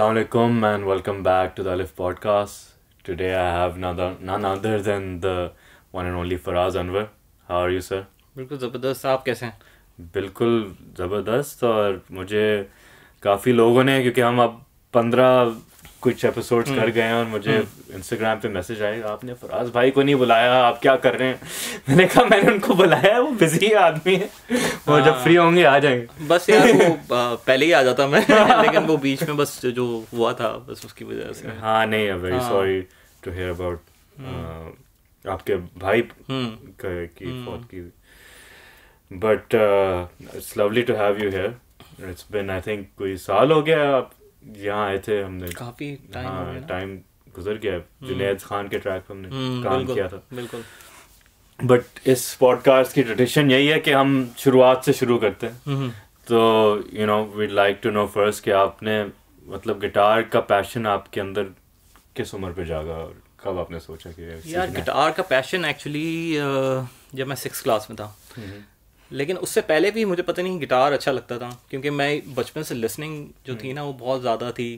Assalamu alaikum and welcome back to the Alif podcast. Today I have another, none other than the one and only Faraz Anwar. How are you, sir? बिल्कुल ज़बरदस्त आप कैसे हैं बिल्कुल ज़बरदस्त और मुझे काफ़ी लोगों ने क्योंकि हम अब पंद्रह कुछ एपिसोड कर हम्म। गए हैं और मुझे इंस्टाग्राम हम्म। पे मैसेज आया आपने फराज भाई को नहीं बुलाया आप क्या कर रहे हैं मैंने कहा मैंने उनको बुलाया वो बिजी है आदमी है वो जब फ्री हाँ। होंगे आ जाएंगे बस यार वो पहले ही आ जाता मैं लेकिन वो बीच में बस जो हुआ था बस उसकी वजह से हाँ नहीं I very sorry to hear about आपके भाई हम्म। की फौत की but it's lovely to have you here it's been I think कोई साल हो गया आप यहाँ आए थे हमने काफी टाइम हाँ, टाइम गुजर गया हम्म। जुनेद खान के ट्रैक पे हमने हम्म, काम किया था बिल्कुल बट इस पॉडकास्ट की ट्रेडिशन यही है कि हम शुरुआत से शुरू करते हैं हम्म। तो you know we like to know first कि आपने मतलब गिटार का पैशन आपके अंदर किस उम्र पे जागा और कब आपने सोचा कि यार गिटार का पैशन एक्चुअली जब मैं सिक्स क्लास में था लेकिन उससे पहले भी मुझे पता नहीं गिटार अच्छा लगता था क्योंकि मैं बचपन से लिसनिंग जो थी हम्म। ना वो बहुत ज़्यादा थी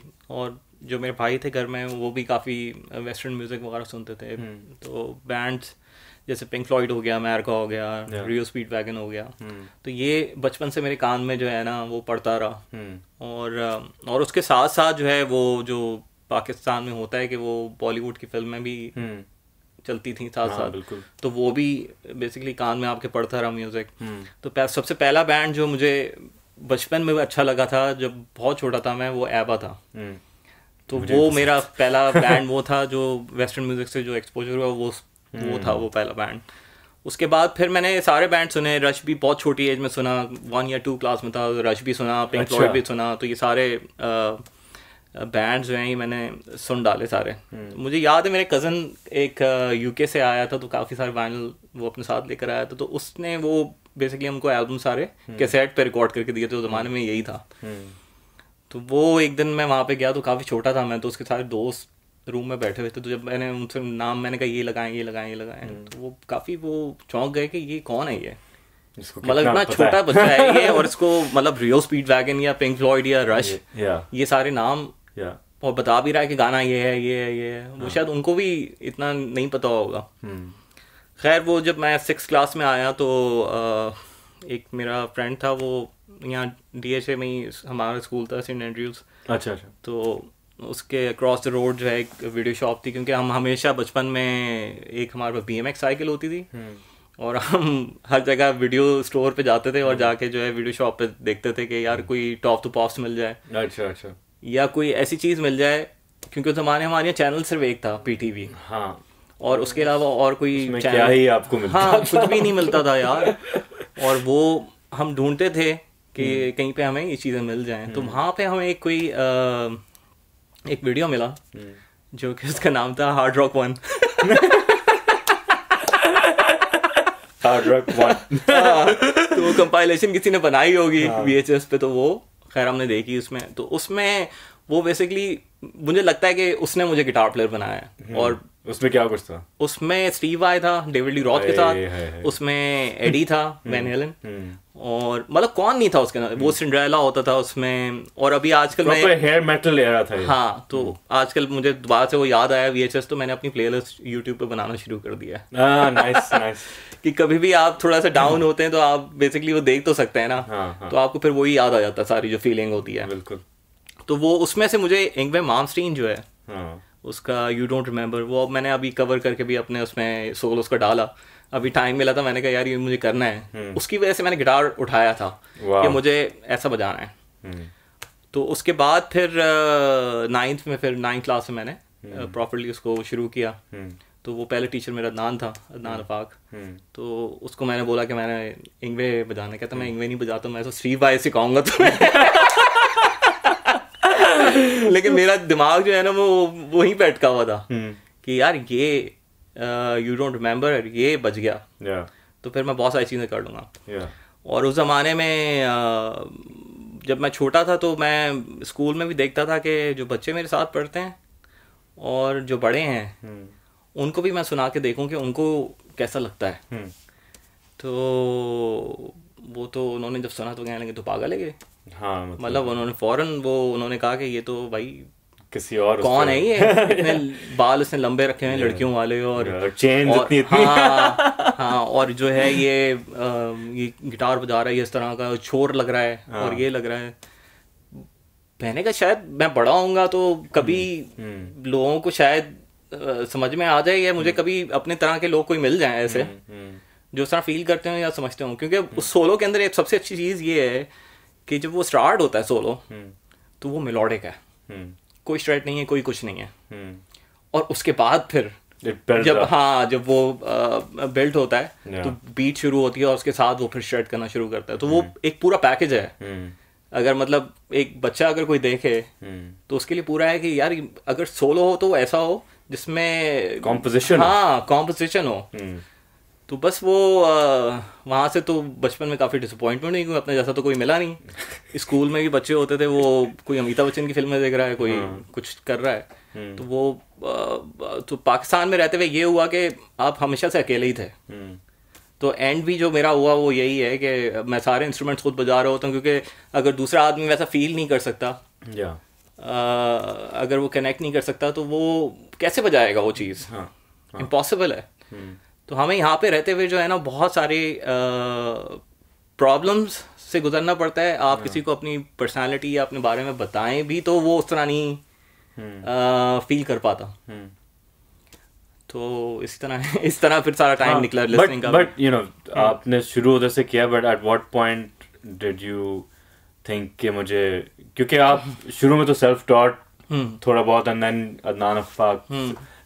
और जो मेरे भाई थे घर में वो भी काफ़ी वेस्टर्न म्यूज़िक वगैरह सुनते थे हम्म। तो बैंड्स जैसे पिंक फ्लॉइड हो गया अमेरिका हो गया रियो स्पीड वैगन हो गया हम्म। तो ये बचपन से मेरे कान में जो है ना वो पड़ता रहा और और उसके साथ साथ जो है वो जो पाकिस्तान में होता है कि वो बॉलीवुड की फिल्में भी चलती थी साथ हाँ, साथ तो वो भी बेसिकली कान में आपके पड़ता रहा म्यूजिक हम्म। तो सबसे पहला बैंड जो मुझे बचपन में अच्छा लगा था जब बहुत छोटा था मैं वो एबा था हम्म। तो वो तो मेरा पहला बैंड वो था जो वेस्टर्न म्यूजिक से जो एक्सपोजर हुआ वो वो हम्म। था वो पहला बैंड उसके बाद फिर मैंने सारे बैंड सुने रश भी बहुत छोटी एज में सुना वन या टू क्लास में था रश भी सुना पिंक अच्छा। भी सुना तो ये सारे आ, बैंड जो हैं ये मैंने सुन डाले सारे हम्म। मुझे याद है मेरे कज़न एक यूके से आया था तो काफ़ी सारे वाइनल वो अपने साथ लेकर आया था तो उसने वो बेसिकली हमको एल्बम सारे कैसेट हम्म। पे रिकॉर्ड करके दिए थे उस ज़माने हम्म। में यही था तो वो एक दिन मैं वहाँ पे गया तो काफ़ी छोटा था मैं तो उसके सारे दोस्त रूम में बैठे हुए थे तो जब मैंने उनसे नाम मैंने कहा ये लगाएं ये लगाएं ये लगाएं तो वो काफ़ी वो चौंक गए कि ये कौन है ये मतलब इतना छोटा बच्चा है ये और इसको मतलब रियो स्पीड वैगन या पिंक फ्लॉइड या रश ये सारे नाम या और बता भी रहा है कि गाना ये है ये है ये है वो हाँ। शायद उनको भी इतना नहीं पता होगा hmm. खैर वो जब मैं सिक्स क्लास में आया तो एक मेरा फ्रेंड था वो यहाँ डी एच ए में ही हमारा स्कूल था सेंट एंड्रयूज अच्छा अच्छा तो उसके अक्रॉस द रोड जो है एक वीडियो शॉप थी क्योंकि हम हमेशा बचपन में एक हमारे पास बी एम एक्स साइकिल होती थी hmm. और हम हर जगह वीडियो स्टोर पे जाते थे और hmm. जाके जो है वीडियो शॉप पे देखते थे कि यार कोई टॉप टू पॉप्स मिल जाए अच्छा अच्छा या कोई ऐसी चीज़ मिल जाए क्योंकि उस जमाने हमारे यहाँ चैनल सिर्फ एक था पी टी हाँ और उसके अलावा और कोई चैनल क्या ही आपको मिलता हाँ कुछ भी नहीं मिलता था यार और वो हम ढूंढते थे कि हम्म। कहीं पे हमें ये चीज़ें मिल जाएं तो हम्म। वहां पे हमें एक कोई आ, एक वीडियो मिला हम्म। जो कि उसका नाम था Hard Rock One Hard Rock One तो वो कंपाइलेशन किसी ने बनाई होगी वी हाँ। पे तो वो खैर हमने देखी उसमें तो उसमें वो बेसिकली मुझे लगता है कि उसने मुझे गिटार प्लेयर बनाया है हम्म। और उसमें क्या कुछ था उसमें स्टीव आई था डेविड ली रॉथ के साथ उसमें एडी था वैन हेलन हम्म, हम्म। और मतलब कौन नहीं था उसके अंदर वो सिंड्रेला होता था उसमें और अभी आजकल मैं हेयर मेटल ले रहा था हाँ तो आजकल मुझे दोबारा से वो याद आया वीएचएस तो मैंने अपनी प्लेलिस्ट यूट्यूब पर बनाना शुरू कर दिया है नाइस हाँ, नाइस कि कभी भी आप थोड़ा सा डाउन होते हैं तो आप बेसिकली वो देख तो सकते हैं ना हाँ, हाँ। तो आपको फिर वही याद आ जाता है सारी जो फीलिंग होती है बिल्कुल तो वो उसमें से मुझे इंगवे मामस्टीन जो है हाँ। उसका यू डोंट रिमेम्बर वो अब मैंने अभी कवर करके भी अपने उसमें सोल उसका डाला अभी टाइम मिला था मैंने कहा यार ये मुझे करना है हम्म। उसकी वजह से मैंने गिटार उठाया था कि मुझे ऐसा बजाना है हम्म। तो उसके बाद फिर नाइन्थ में फिर नाइन्थ क्लास में मैंने प्रॉपरली हम्म। उसको शुरू किया तो वो पहले टीचर मेरा अदनान था अदनान अफाक तो उसको मैंने बोला कि मैंने इंगवे बजाना कहता मैं इंगवे नहीं बजाता मैं तो स्ट्रीट वाइज सिखाऊंगा तुम्हें लेकिन मेरा दिमाग जो है ना वो वहीं पे अटका हुआ था हम्म। कि यार ये यू डोंट रिमेम्बर ये बच गया तो फिर मैं बहुत सारी चीज़ें कर लूँगा और उस ज़माने में जब मैं छोटा था तो मैं स्कूल में भी देखता था कि जो बच्चे मेरे साथ पढ़ते हैं और जो बड़े हैं हम्म। उनको भी मैं सुना के देखूँ कि उनको कैसा लगता है हम्म। तो वो तो उन्होंने जब सुना तो कहने लगे तो पागल है हाँ मतलब, मतलब, उन्होंने फौरन वो उन्होंने कहा कि ये तो भाई किसी और कौन है ये इतने बाल उसने लंबे रखे हैं लड़कियों वाले और चेन इतनी इतनी हाँ, हाँ और जो है ये आ, ये गिटार बजा रहा है इस तरह का छोर लग रहा है हाँ। और ये लग रहा है मैंने कहा शायद मैं बड़ा होऊंगा तो कभी hmm, hmm. लोगों को शायद आ, समझ में आ जाए या मुझे hmm. कभी अपने तरह के लोग कोई मिल जाए ऐसे जो तरह फील करते हो या समझते हो क्योंकि उस सोलो के अंदर एक सबसे अच्छी चीज़ ये है कि जब वो स्टार्ट होता है सोलो हम्म। तो वो मेलोडिक है हम्म। कोई स्ट्रेट नहीं है कोई कुछ नहीं है हम्म। और उसके बाद फिर जब हाँ जब वो बिल्ट होता है तो बीट शुरू होती है और उसके साथ वो फिर स्ट्रेट करना शुरू करता है तो वो एक पूरा पैकेज है अगर मतलब एक बच्चा अगर कोई देखे तो उसके लिए पूरा है कि यार अगर सोलो हो तो ऐसा हो जिसमें कॉम्पोजिशन हाँ कॉम्पोजिशन हो तो बस वो वहाँ से तो बचपन में काफ़ी डिसअपॉइंटमेंट हुई क्योंकि अपने जैसा तो कोई मिला नहीं स्कूल में भी बच्चे होते थे वो कोई अमिताभ बच्चन की फिल्में देख रहा है कोई हाँ। कुछ कर रहा है हम्म। तो वो तो पाकिस्तान में रहते हुए ये हुआ कि आप हमेशा से अकेले ही थे हम्म। तो एंड भी जो मेरा हुआ वो यही है कि मैं सारे इंस्ट्रूमेंट्स खुद बजा रहा होता हूँ क्योंकि अगर दूसरा आदमी वैसा फील नहीं कर सकता अगर वो कनेक्ट नहीं कर सकता तो वो कैसे बजाएगा वो चीज़ इम्पॉसिबल हाँ, हाँ। है हम्म। तो हमें यहाँ पे रहते हुए जो है ना बहुत सारे प्रॉब्लम्स से गुजरना पड़ता है आप हाँ। किसी को अपनी पर्सनालिटी या अपने बारे में बताएं भी तो वो उस तरह नहीं फील हम्म। कर पाता हम्म। तो इस तरह इस तरह फिर सारा टाइम हाँ, निकला लिसनिंग का बट यू नो आपने शुरू उधर से किया but at what point did you think कि मुझे क्योंकि आप शुरू में तो सेल्फ हम्म। टॉट थोड़ा बहुत एंड देन अदनान अफाक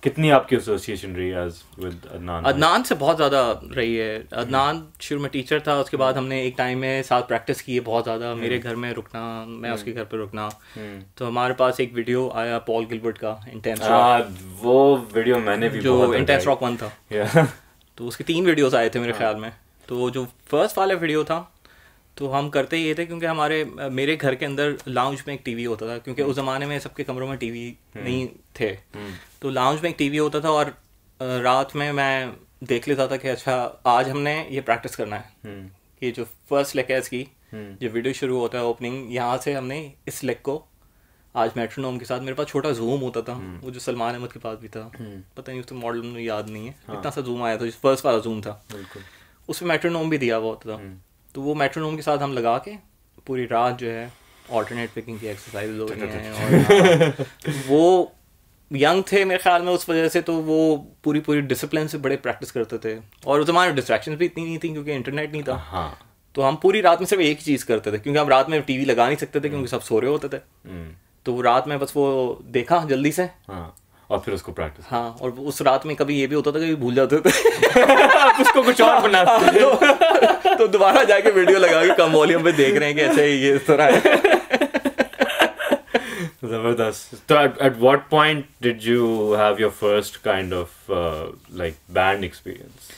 कितनी आपकी एसोसिएशन रही है विद अदनान अदनान से बहुत ज़्यादा रही है अदनान शुरू में टीचर था उसके बाद हमने एक टाइम में साथ प्रैक्टिस की है बहुत ज़्यादा हम्म। मेरे घर में रुकना मैं उसके हम्म। घर पे रुकना हम्म। तो हमारे पास एक वीडियो आया पॉल गिलबर्ट का इंटेंस हाँ, वो वीडियो मैंने भी जो इंटेंस रॉक वन था तो उसके तीन वीडियोस आए थे मेरे हाँ। ख्याल में तो जो फर्स्ट वाला वीडियो था तो हम करते ये थे क्योंकि हमारे मेरे घर के अंदर लाउंज में एक टीवी होता था क्योंकि उस ज़माने में सबके कमरों में टीवी नहीं थे तो लाउंज में एक टीवी होता था और रात में मैं देख लेता था कि अच्छा आज हमने ये प्रैक्टिस करना है हम्म। कि जो फर्स्ट लेग है इसकी हम्म। जो वीडियो शुरू होता है ओपनिंग यहाँ से हमने इस लेग को आज मेट्रोनोम के साथ मेरे पास छोटा जूम होता था हम्म। वो जो सलमान अहमद के पास भी था पता नहीं उसका मॉडल मुझे याद नहीं है हाँ। इतना सा जूम आया था फर्स्ट वाला जूम था उसमें मेट्रोनोम भी दिया हुआ होता था तो वो मेट्रोनोम के साथ हम लगा के पूरी रात जो है ऑल्टरनेट पिकिंग की एक्सरसाइज हो रही है हाँ, वो यंग थे मेरे ख्याल में उस वजह से तो वो पूरी पूरी डिसिप्लिन से बड़े प्रैक्टिस करते थे और उस जमाने डिस्ट्रैक्शन भी इतनी नहीं थी क्योंकि इंटरनेट नहीं था हाँ तो हम पूरी रात में सिर्फ एक ही चीज़ करते थे क्योंकि हम रात में टीवी लगा नहीं सकते थे क्योंकि सब सो रहे होते थे हम्म। तो रात में बस वो देखा जल्दी से हाँ और फिर उसको प्रैक्टिस हाँ और उस रात में कभी ये भी होता था कि भूल जाते थे उसको कुछ और बना हाँ, तो, तो दोबारा जाके वीडियो लगा के कम वॉल्यूम पे देख रहे हैं कि अच्छा ये इस तरह है Zabardast. So at, at what point did you have your first kind of uh, like band experience?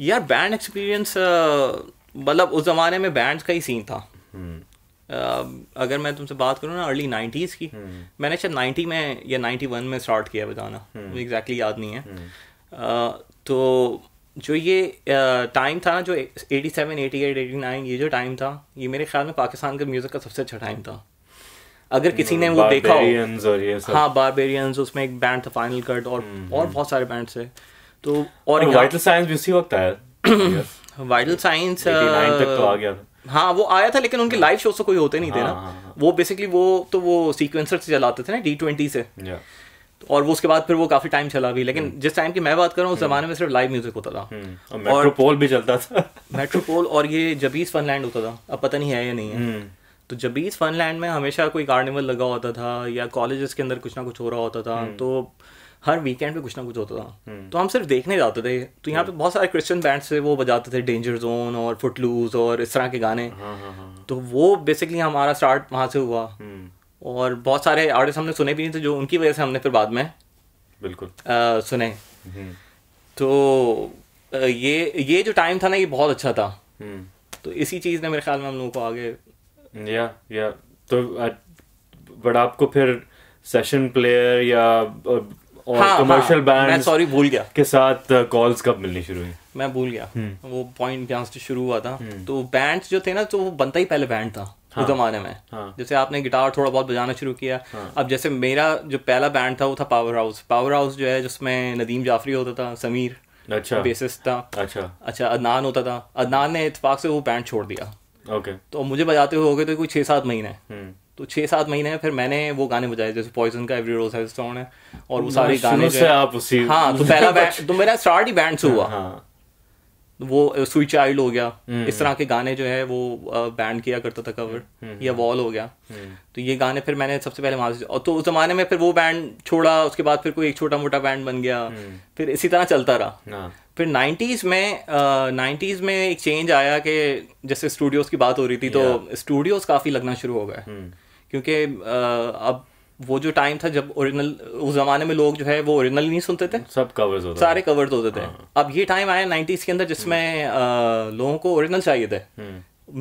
यार बैंड एक्सपीरियंस uh, मतलब उस ज़माने में बैंड का ही सीन था हम्म। uh, अगर मैं तुमसे बात करूँ ना अर्ली नाइन्टीज़ की हम्म। मैंने शायद नाइन्टी में या नाइन्टी वन में स्टार्ट किया बताना हम्म। मुझे एग्जैक्टली याद नहीं है uh, तो जो ये टाइम था ना जो eighty seven eighty eight eighty nine ये जो टाइम था ये मेरे ख्याल में पाकिस्तान के म्यूज़िक का सबसे अच्छा टाइम था अगर किसी ने वो देखा हो हाँ बारबेरियंस उसमें एक बैंड था फाइनल कट और हम्म, और हम्म। बहुत सारे बैंड थे तो और वाइटल साइंस भी उसी वक्त आया वाइटल साइंस तक तो आ uh, गया हाँ वो आया था लेकिन उनके लाइव शो से कोई होते नहीं थे ना हाँ, हाँ, हाँ। वो बेसिकली वो तो वो सीक्वेंसर से चलाते थे ना डी ट्वेंटी से और वो उसके बाद फिर वो काफी टाइम चला भी लेकिन hmm। जिस टाइम की मैं बात कर रहा हूँ उस hmm। जमाने में सिर्फ लाइव म्यूजिक होता था hmm। और मेट्रोपोल भी चलता था मेट्रोपोल और ये जबीस फनलैंड होता था अब पता नहीं है या नहीं है तो जब भी इस फन लैंड में हमेशा कोई कार्निवल लगा होता था या कॉलेजेस के अंदर कुछ ना कुछ हो रहा होता था हम्म। तो हर वीकेंड पे कुछ ना कुछ होता था हम्म। तो हम सिर्फ देखने जाते थे तो यहाँ हम्म। पे बहुत सारे क्रिश्चियन बैंड्स थे वो बजाते थे डेंजर जोन और फुटलूज और इस तरह के गाने हाँ, हाँ, हाँ। तो वो बेसिकली हमारा स्टार्ट वहाँ से हुआ और बहुत सारे आर्टिस्ट हमने सुने भी नहीं थे जो उनकी वजह से हमने फिर बाद में बिल्कुल आ, सुने तो ये ये जो टाइम था ना ये बहुत अच्छा था तो इसी चीज़ ने मेरे ख्याल में हम लोगों को आगे या या तो बट आपको फिर सेशन प्लेयर या और कमर्शियल हाँ, बैंड हाँ, मैं सॉरी भूल गया के साथ कॉल्स कब मिलनी शुरू हुई मैं भूल गया हम्म। वो पॉइंट जहाँ से शुरू हुआ था हम्म। तो बैंड्स जो थे ना तो वो बनता ही पहले बैंड था हाँ, उस जमाने में हाँ, जैसे आपने गिटार थोड़ा बहुत बजाना शुरू किया हाँ, अब जैसे मेरा जो पहला बैंड था वो था पावर हाउस पावर हाउस जो है जिसमें नदीम जाफरी होता था समीर अच्छा बेसिस था अच्छा अच्छा अदनान होता था अदनान ने इतफाक से वो बैंड छोड़ दिया ओके तो मुझे बजाते हुए हो गए तो कोई छः सात महीने हम्म। तो छः सात महीने फिर मैंने वो गाने बजाए जैसे पॉइजन का एवरी रोज है और वो हाँ, सारे गाने से आप उसी हाँ तो पहला बैंड तो मेरा स्टार्ट ही बैंड से हाँ, हुआ हाँ। वो सुई चाइल्ड हो गया हम्म, इस तरह हम्म। के गाने जो है वो बैंड किया करता था कवर हम्म, या वॉल हो गया तो ये गाने फिर मैंने सबसे पहले वहां से और तो उस जमाने में फिर वो बैंड छोड़ा उसके बाद फिर कोई एक छोटा मोटा बैंड बन गया फिर इसी तरह चलता रहा हाँ। फिर नाइन्टीज़ में नाइन्टीज़ में एक चेंज आया कि जैसे स्टूडियोज़ की बात हो रही थी तो स्टूडियोज़ काफ़ी लगना शुरू हो गए क्योंकि अब वो जो टाइम था जब ओरिजिनल उस जमाने में लोग जो है वो ओरिजिनल नहीं सुनते थे सब कवर्स होते सारे कवर्स होते थे हाँ। अब ये टाइम आया नाइन्टीज के अंदर जिसमें हम्म। लोगों को ओरिजिनल चाहिए थे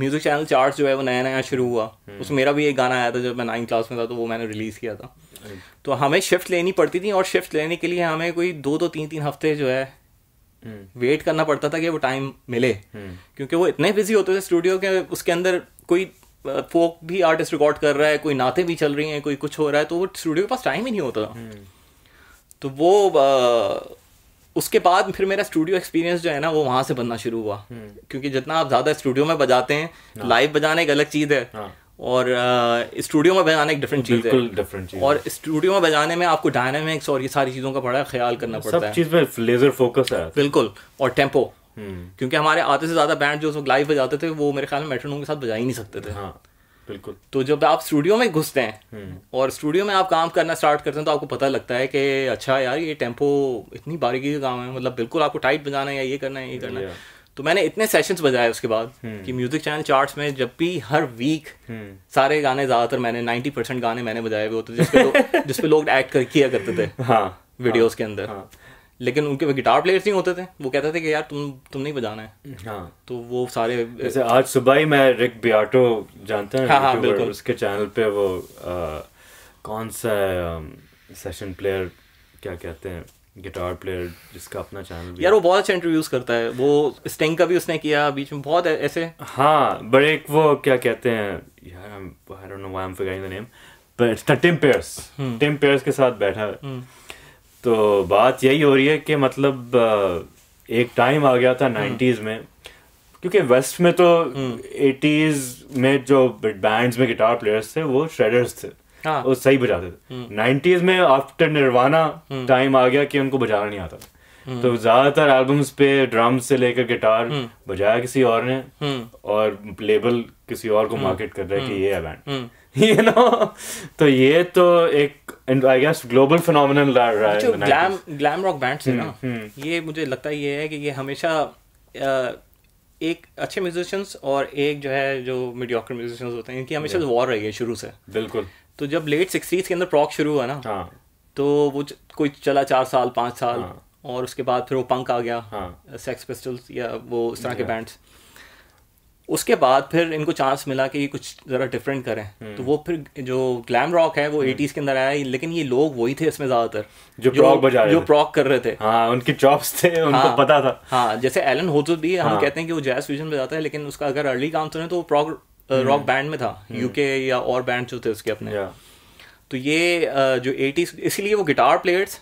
म्यूजिक चैनल चार्ट जो है वो नया नया हम्म। शुरू हुआ उसमें मेरा भी एक गाना आया था जब मैं नाइन्थ क्लास में था तो वो मैंने रिलीज किया था हम्म। तो हमें शिफ्ट लेनी पड़ती थी और शिफ्ट लेने के लिए हमें कोई दो दो तीन तीन हफ्ते जो है वेट करना पड़ता था कि वो टाइम मिले क्योंकि वो इतने बिजी होते थे स्टूडियो के उसके अंदर कोई फोक भी आर्टिस्ट रिकॉर्ड कर रहा है कोई नाते भी चल रही हैं कोई कुछ हो रहा है तो वो स्टूडियो के पास टाइम ही नहीं होता hmm. तो वो आ, उसके बाद फिर मेरा स्टूडियो एक्सपीरियंस जो है ना वो वहाँ से बनना शुरू हुआ hmm. क्योंकि जितना आप ज़्यादा स्टूडियो में बजाते हैं लाइव हाँ। बजाना एक अलग चीज़ है ना. हाँ। और स्टूडियो में बजाना एक डिफरेंट चीज़ है डिफरेंट चीज़ और स्टूडियो में बजाने में आपको डायनामिक्स और ये सारी चीज़ों का बड़ा ख्याल करना पड़ता है सब चीज़ में लेजर फोकस है बिल्कुल और टेम्पो हम्म। क्योंकि हमारे आधे से ज़्यादा बैंड जो उस लाइव बजाते थे वो मेरे ख्याल में मेट्रोनोम के साथ बजा ही नहीं सकते थे हाँ बिल्कुल तो जब आप स्टूडियो में घुसते हैं हम्म। और स्टूडियो में आप काम करना स्टार्ट करते हैं तो आपको पता लगता है कि अच्छा यार ये टेम्पो इतनी बारीकी का काम है मतलब बिल्कुल आपको टाइट बजाना है या ये करना है ये करना है तो मैंने इतने सेशंस बजाए उसके बाद हम्म। कि म्यूजिक चैनल चार्ट्स में जब भी हर वीक सारे गाने ज्यादातर मैंने नाइन्टी परसेंट गाने मैंने बजाए हुए होते जिसपे जिसपे लोग एक्ट कर किया करते थे हाँ वीडियोस हाँ, के अंदर हाँ. लेकिन उनके वो गिटार प्लेयर्स नहीं होते थे वो कहते थे कि यार तुम तुम नहीं बजाना है हाँ तो वो सारे जैसे आज सुबह ही मैं रिक बियाटो जानते हैं हाँ, हाँ, उसके चैनल पे वो आ, कौन सा सेशन प्लेयर क्या कहते हैं गिटार प्लेयर जिसका अपना चैनल भी यार वो बहुत अच्छा इंटरव्यूज करता है वो स्टिंग का भी उसने किया बीच में बहुत ऐसे हाँ बड़े एक वो क्या कहते हैं यार I don't know why I am forgetting the name but Tim Pears Tim Pears के साथ बैठा है हम्म। तो बात यही हो रही है कि मतलब एक टाइम आ गया था नाइन्टीज हम्म। में क्योंकि वेस्ट में तो एटीज हम्म। में जो बैंड्स में गिटार प्लेयर्स थे वो श्रेडर्स थे हाँ। वो सही बजाते थे नाइन्टीज हम्म। में आफ्टर निर्वाणा टाइम आ गया कि उनको बजाना नहीं आता था तो ज्यादातर एल्बम्स पे ड्रम से लेकर गिटार बजाया किसी और ने और लेबल किसी और को मार्केट कर रहा है कि ये है बैंड you know तो ये तो एक आई गेस ग्लोबल फिनोमिनल रहा है जो ग्लैम ग्लैम रॉक बैंड्स है ना हम्म, हम्म। ये मुझे लगता ये है कि ये हमेशा एक अच्छे म्यूजिशियंस और एक जो है जो मीडियोकर म्यूजिशियंस होते हैं इनकी हमेशा वॉर रही है शुरू से बिल्कुल तो जब लेट सिक्सटीज के अंदर प्रॉक शुरू हुआ ना हाँ। तो वो कोई चला चार साल पाँच साल हाँ। और उसके बाद फिर वो पंक आ गया सेक्स हाँ। पिस्टल्स या वो इस तरह के बैंड्स उसके बाद फिर इनको चांस मिला कि ये कुछ ज़रा डिफरेंट करें हम्म। तो वो फिर जो ग्लैम रॉक है वो एटीज़ हम्म। के अंदर आया लेकिन ये लोग वही थे इसमें ज़्यादातर जो प्रॉक बजा जो प्रॉक कर रहे थे हाँ उनके जॉब्स थे उनको हाँ, पता था हाँ जैसे एलन तो भी हम हाँ, कहते हैं कि वो जैस फ्यूजन में जाता है लेकिन उसका अगर अर्ली काम सुने तो वो प्रॉक रॉक बैंड में था यूके हम्म। या और बैंड जो थे उसके अपने तो ये uh, जो एटीज़ इसीलिए वो गिटार प्लेयर्स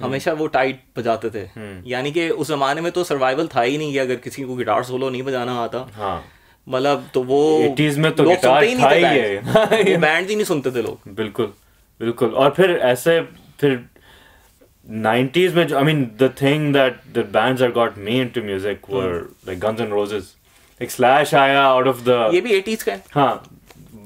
हमेशा वो टाइट बजाते थे यानी कि उस जमाने में तो सर्वाइवल था ही नहीं कि अगर किसी को गिटार सोलो नहीं बजाना आता हाँ मतलब तो वो एटीज में तो गिटार ही था ही है बैंड ही नहीं सुनते थे लोग बिल्कुल बिल्कुल और फिर ऐसे फिर 90s में I mean the thing that the bands are got me into music were like Guns and Roses एक स्लैश आया आउट ऑफ द ये भी 80s का है हां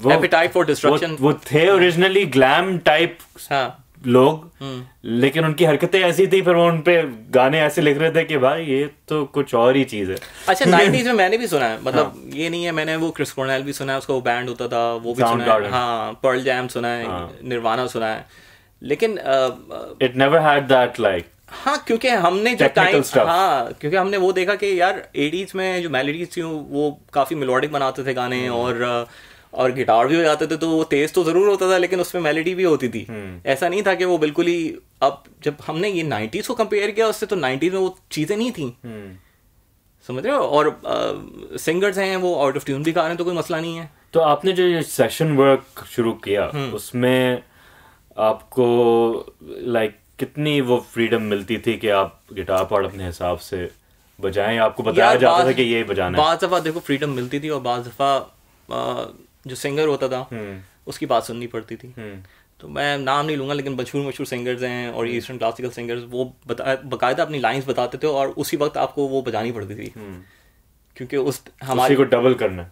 वो एपेटाइट फॉर डिस्ट्रक्शन वो, वो थे ओरिजिनली ग्लैम टाइप हां लोग हम्म। लेकिन उनकी हरकतें ऐसी थी फिर वो उनपे गाने ऐसे लिख रहे थे कि भाई ये तो कुछ और ही चीज है अच्छा नाइनटीज में मैंने भी सुना है मतलब हाँ। ये नहीं है मैंने वो क्रिस कॉर्नेल भी सुना है उसका वो बैंड होता था वो भी सुना है हाँ पर्ल जैम सुना है हाँ। निर्वाणा सुना है लेकिन it never had that like हाँ क्योंकि हमने जो टाइम हाँ क्योंकि हमने वो देखा कि यार एडीज में जो मेलोडीज थी वो काफी मेलोडिक बनाते थे गाने हम्म। और uh, और गिटार भी बजाते थे तो वो तेज तो जरूर होता था लेकिन उसमें मेलेडी भी होती थी हम्म। ऐसा नहीं था कि वो बिल्कुल ही अब जब हमने ये नाइन्टीज को कंपेयर किया उससे तो नाइन्टीज में वो चीजें नहीं थी हम्म। समझ रहे हो और सिंगर्स हैं वो आउट ऑफ ट्यून भी गा रहे हैं तो कोई मसला नहीं है तो आपने जो ये सेशन वर्क शुरू किया हम्म। उसमें आपको लाइक like, कितनी वो फ्रीडम मिलती थी कि आप गिटार पर अपने हिसाब से बजाएं आपको बताया जाता था कि ये बजाना बाद दफा देखो फ्रीडम मिलती थी और बाज दफा जो सिंगर होता था हम्म। उसकी बात सुननी पड़ती थी हम्म। तो मैं नाम नहीं लूंगा लेकिन मशहूर मशहूर सिंगर्स हैं और ईस्टर्न क्लासिकल सिंगर्स वो बता बाकायदा अपनी लाइंस बताते थे और उसी वक्त आपको वो बजानी पड़ती थी हम्म। क्योंकि उस हमारी को डबल करना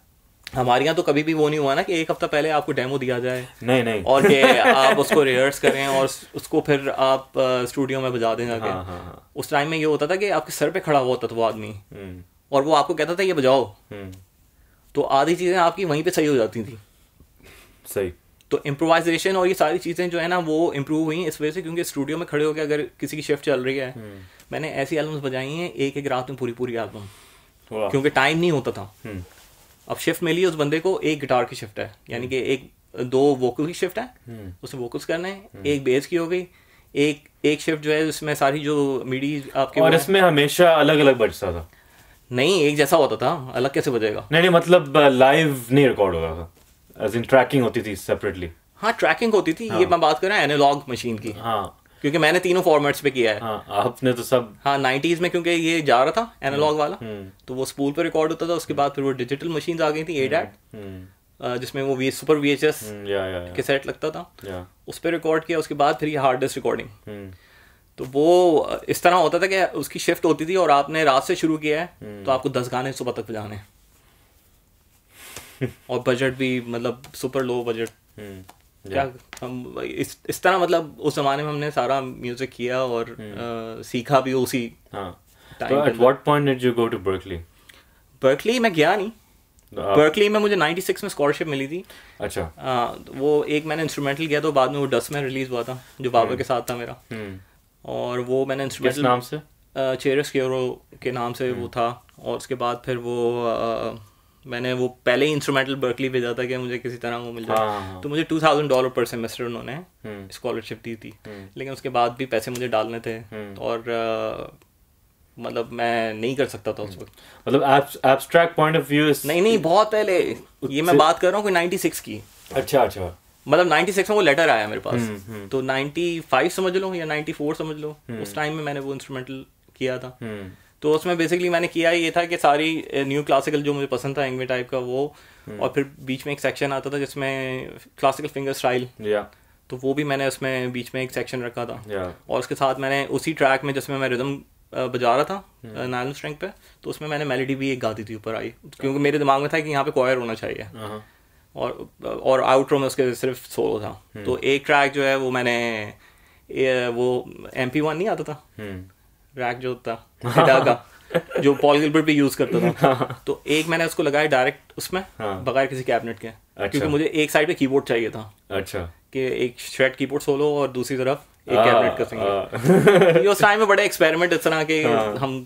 हमारे यहाँ तो कभी भी वो नहीं हुआ ना कि एक हफ्ता पहले आपको डेमो दिया जाए नहीं नहीं और कि आप उसको रिहर्स करें और उसको फिर आप स्टूडियो में बजा दें जाके हाँ, हाँ, हाँ. उस टाइम में ये होता था कि आपके सर पे खड़ा हुआ होता था वो आदमी और वो आपको कहता था ये बजाओ तो आधी चीज़ें आपकी वहीं पे सही हो जाती थी सही तो इम्प्रोवाइजेशन और ये सारी चीज़ें जो है ना वो इम्प्रूव हुई इस वजह से क्योंकि स्टूडियो में खड़े होकर अगर किसी की शिफ्ट चल रही है हम्म। मैंने ऐसी एल्बम्स बजाई हैं एक एक रात में पूरी पूरी एल्बम क्योंकि टाइम नहीं होता था हम्म। अब शिफ्ट मिली उस बंदे को एक गिटार की शिफ्ट है यानी कि एक दो वोकल की शिफ्ट है हम्म। उसे वोकल्स करने हैं एक बेस की हो गई एक एक शिफ्ट जो है उसमें सारी जो मीडी आपके और इसमें हमेशा अलग अलग बजता था नहीं एक जैसा होता था अलग कैसे बजेगा नहीं नहीं मतलब लाइव uh, नहीं रिकॉर्ड होगा था एज इन ट्रैकिंग होती थी सेपरेटली हाँ ट्रैकिंग होती थी हाँ. ये मैं बात कर रहा हूँ एनालॉग मशीन की हाँ क्योंकि मैंने तीनों फॉर्मेट्स पे किया है हाँ, आपने तो सब हाँ नाइनटीज में क्योंकि ये जा रहा था एनालॉग हम्म, वाला हम्म। तो वो स्पूल पे रिकॉर्ड होता था उसके बाद फिर वो डिजिटल मशीन आ गई थी ए हम्म, डैट जिसमें वो V super V H S के सेट लगता था उस पर रिकॉर्ड किया उसके बाद फिर ये हार्ड डिस्क रिकॉर्डिंग तो वो इस तरह होता था कि उसकी शिफ्ट होती थी और आपने रात से शुरू किया है हम्म। तो आपको दस गाने सुबह तक बजाने और बजट भी मतलब सुपर लो बजट क्या हम इस इस तरह मतलब उस जमाने में हमने सारा म्यूजिक किया और आ, हम्म। सीखा भी उसी बर्कली हाँ। तो में गया नहीं बर्कली तो में मुझे 96 में स्कॉलरशिप मिली थी अच्छा आ, वो एक मैंने इंस्ट्रूमेंटल किया तो बाद में वो डस्ट में रिलीज हुआ था जो बाबा हम्म। के साथ था मेरा और वो मैंने इंस्ट्रूमेंट नाम से चेरस क्योरो के नाम से वो हम्म। था और उसके बाद फिर वो मैंने वो पहले ही इंस्ट्रूमेंटल बर्कली भेजा था कि मुझे किसी तरह वो मिल जाए हाँ।, हाँ। तो मुझे two thousand dollar per semester उन्होंने स्कॉलरशिप हम्म। दी थी हम्म। लेकिन उसके बाद भी पैसे मुझे डालने थे और आ, मतलब मैं नहीं कर सकता था उस वक्त मतलब पॉइंट ऑफ व्यू नहीं नहीं बहुत पहले ये मैं बात कर रहा हूँ कोई सिक्स की अच्छा अच्छा मतलब 96 में वो लेटर आया मेरे पास हम्म, हम्म। तो 95 समझ लो या 94 समझ लो हम्म। उस टाइम में मैंने वो इंस्ट्रूमेंटल किया था तो उसमें बेसिकली मैंने किया ये था कि सारी न्यू क्लासिकल जो मुझे पसंद था एंगवे टाइप का वो और फिर बीच में एक सेक्शन आता था जिसमें क्लासिकल फिंगर स्टाइल तो वो भी मैंने उसमें बीच में एक सेक्शन रखा था और उसके साथ मैंने उसी ट्रैक में जिसमें मैं रिदम बजा रहा था नायल स्ट्रेंग पे तो उसमें मैंने मेलेडी भी एक गाती थी ऊपर आई क्योंकि मेरे दिमाग में था कि यहाँ पे क्वायर होना चाहिए uh-huh। और और आउटरो में उसके सिर्फ सोलो था हम्म। तो एक ट्रैक जो है वो मैंने ए, वो एम पी वन नहीं आता था ट्रैक हम्म। जो था का जो पॉल गिलबर्ट भी यूज करता था हाँ। तो एक मैंने उसको लगाया डायरेक्ट उसमें हाँ। बगैर किसी कैबिनेट के अच्छा। क्योंकि मुझे एक साइड पे कीबोर्ड चाहिए था अच्छा कि एक शर्ट कीबोर्ड सोलो और दूसरी तरफ एक कैबिनेट हाँ। का सिंगल हाँ। उस टाइम में बड़े एक्सपेरिमेंट इस तरह के हम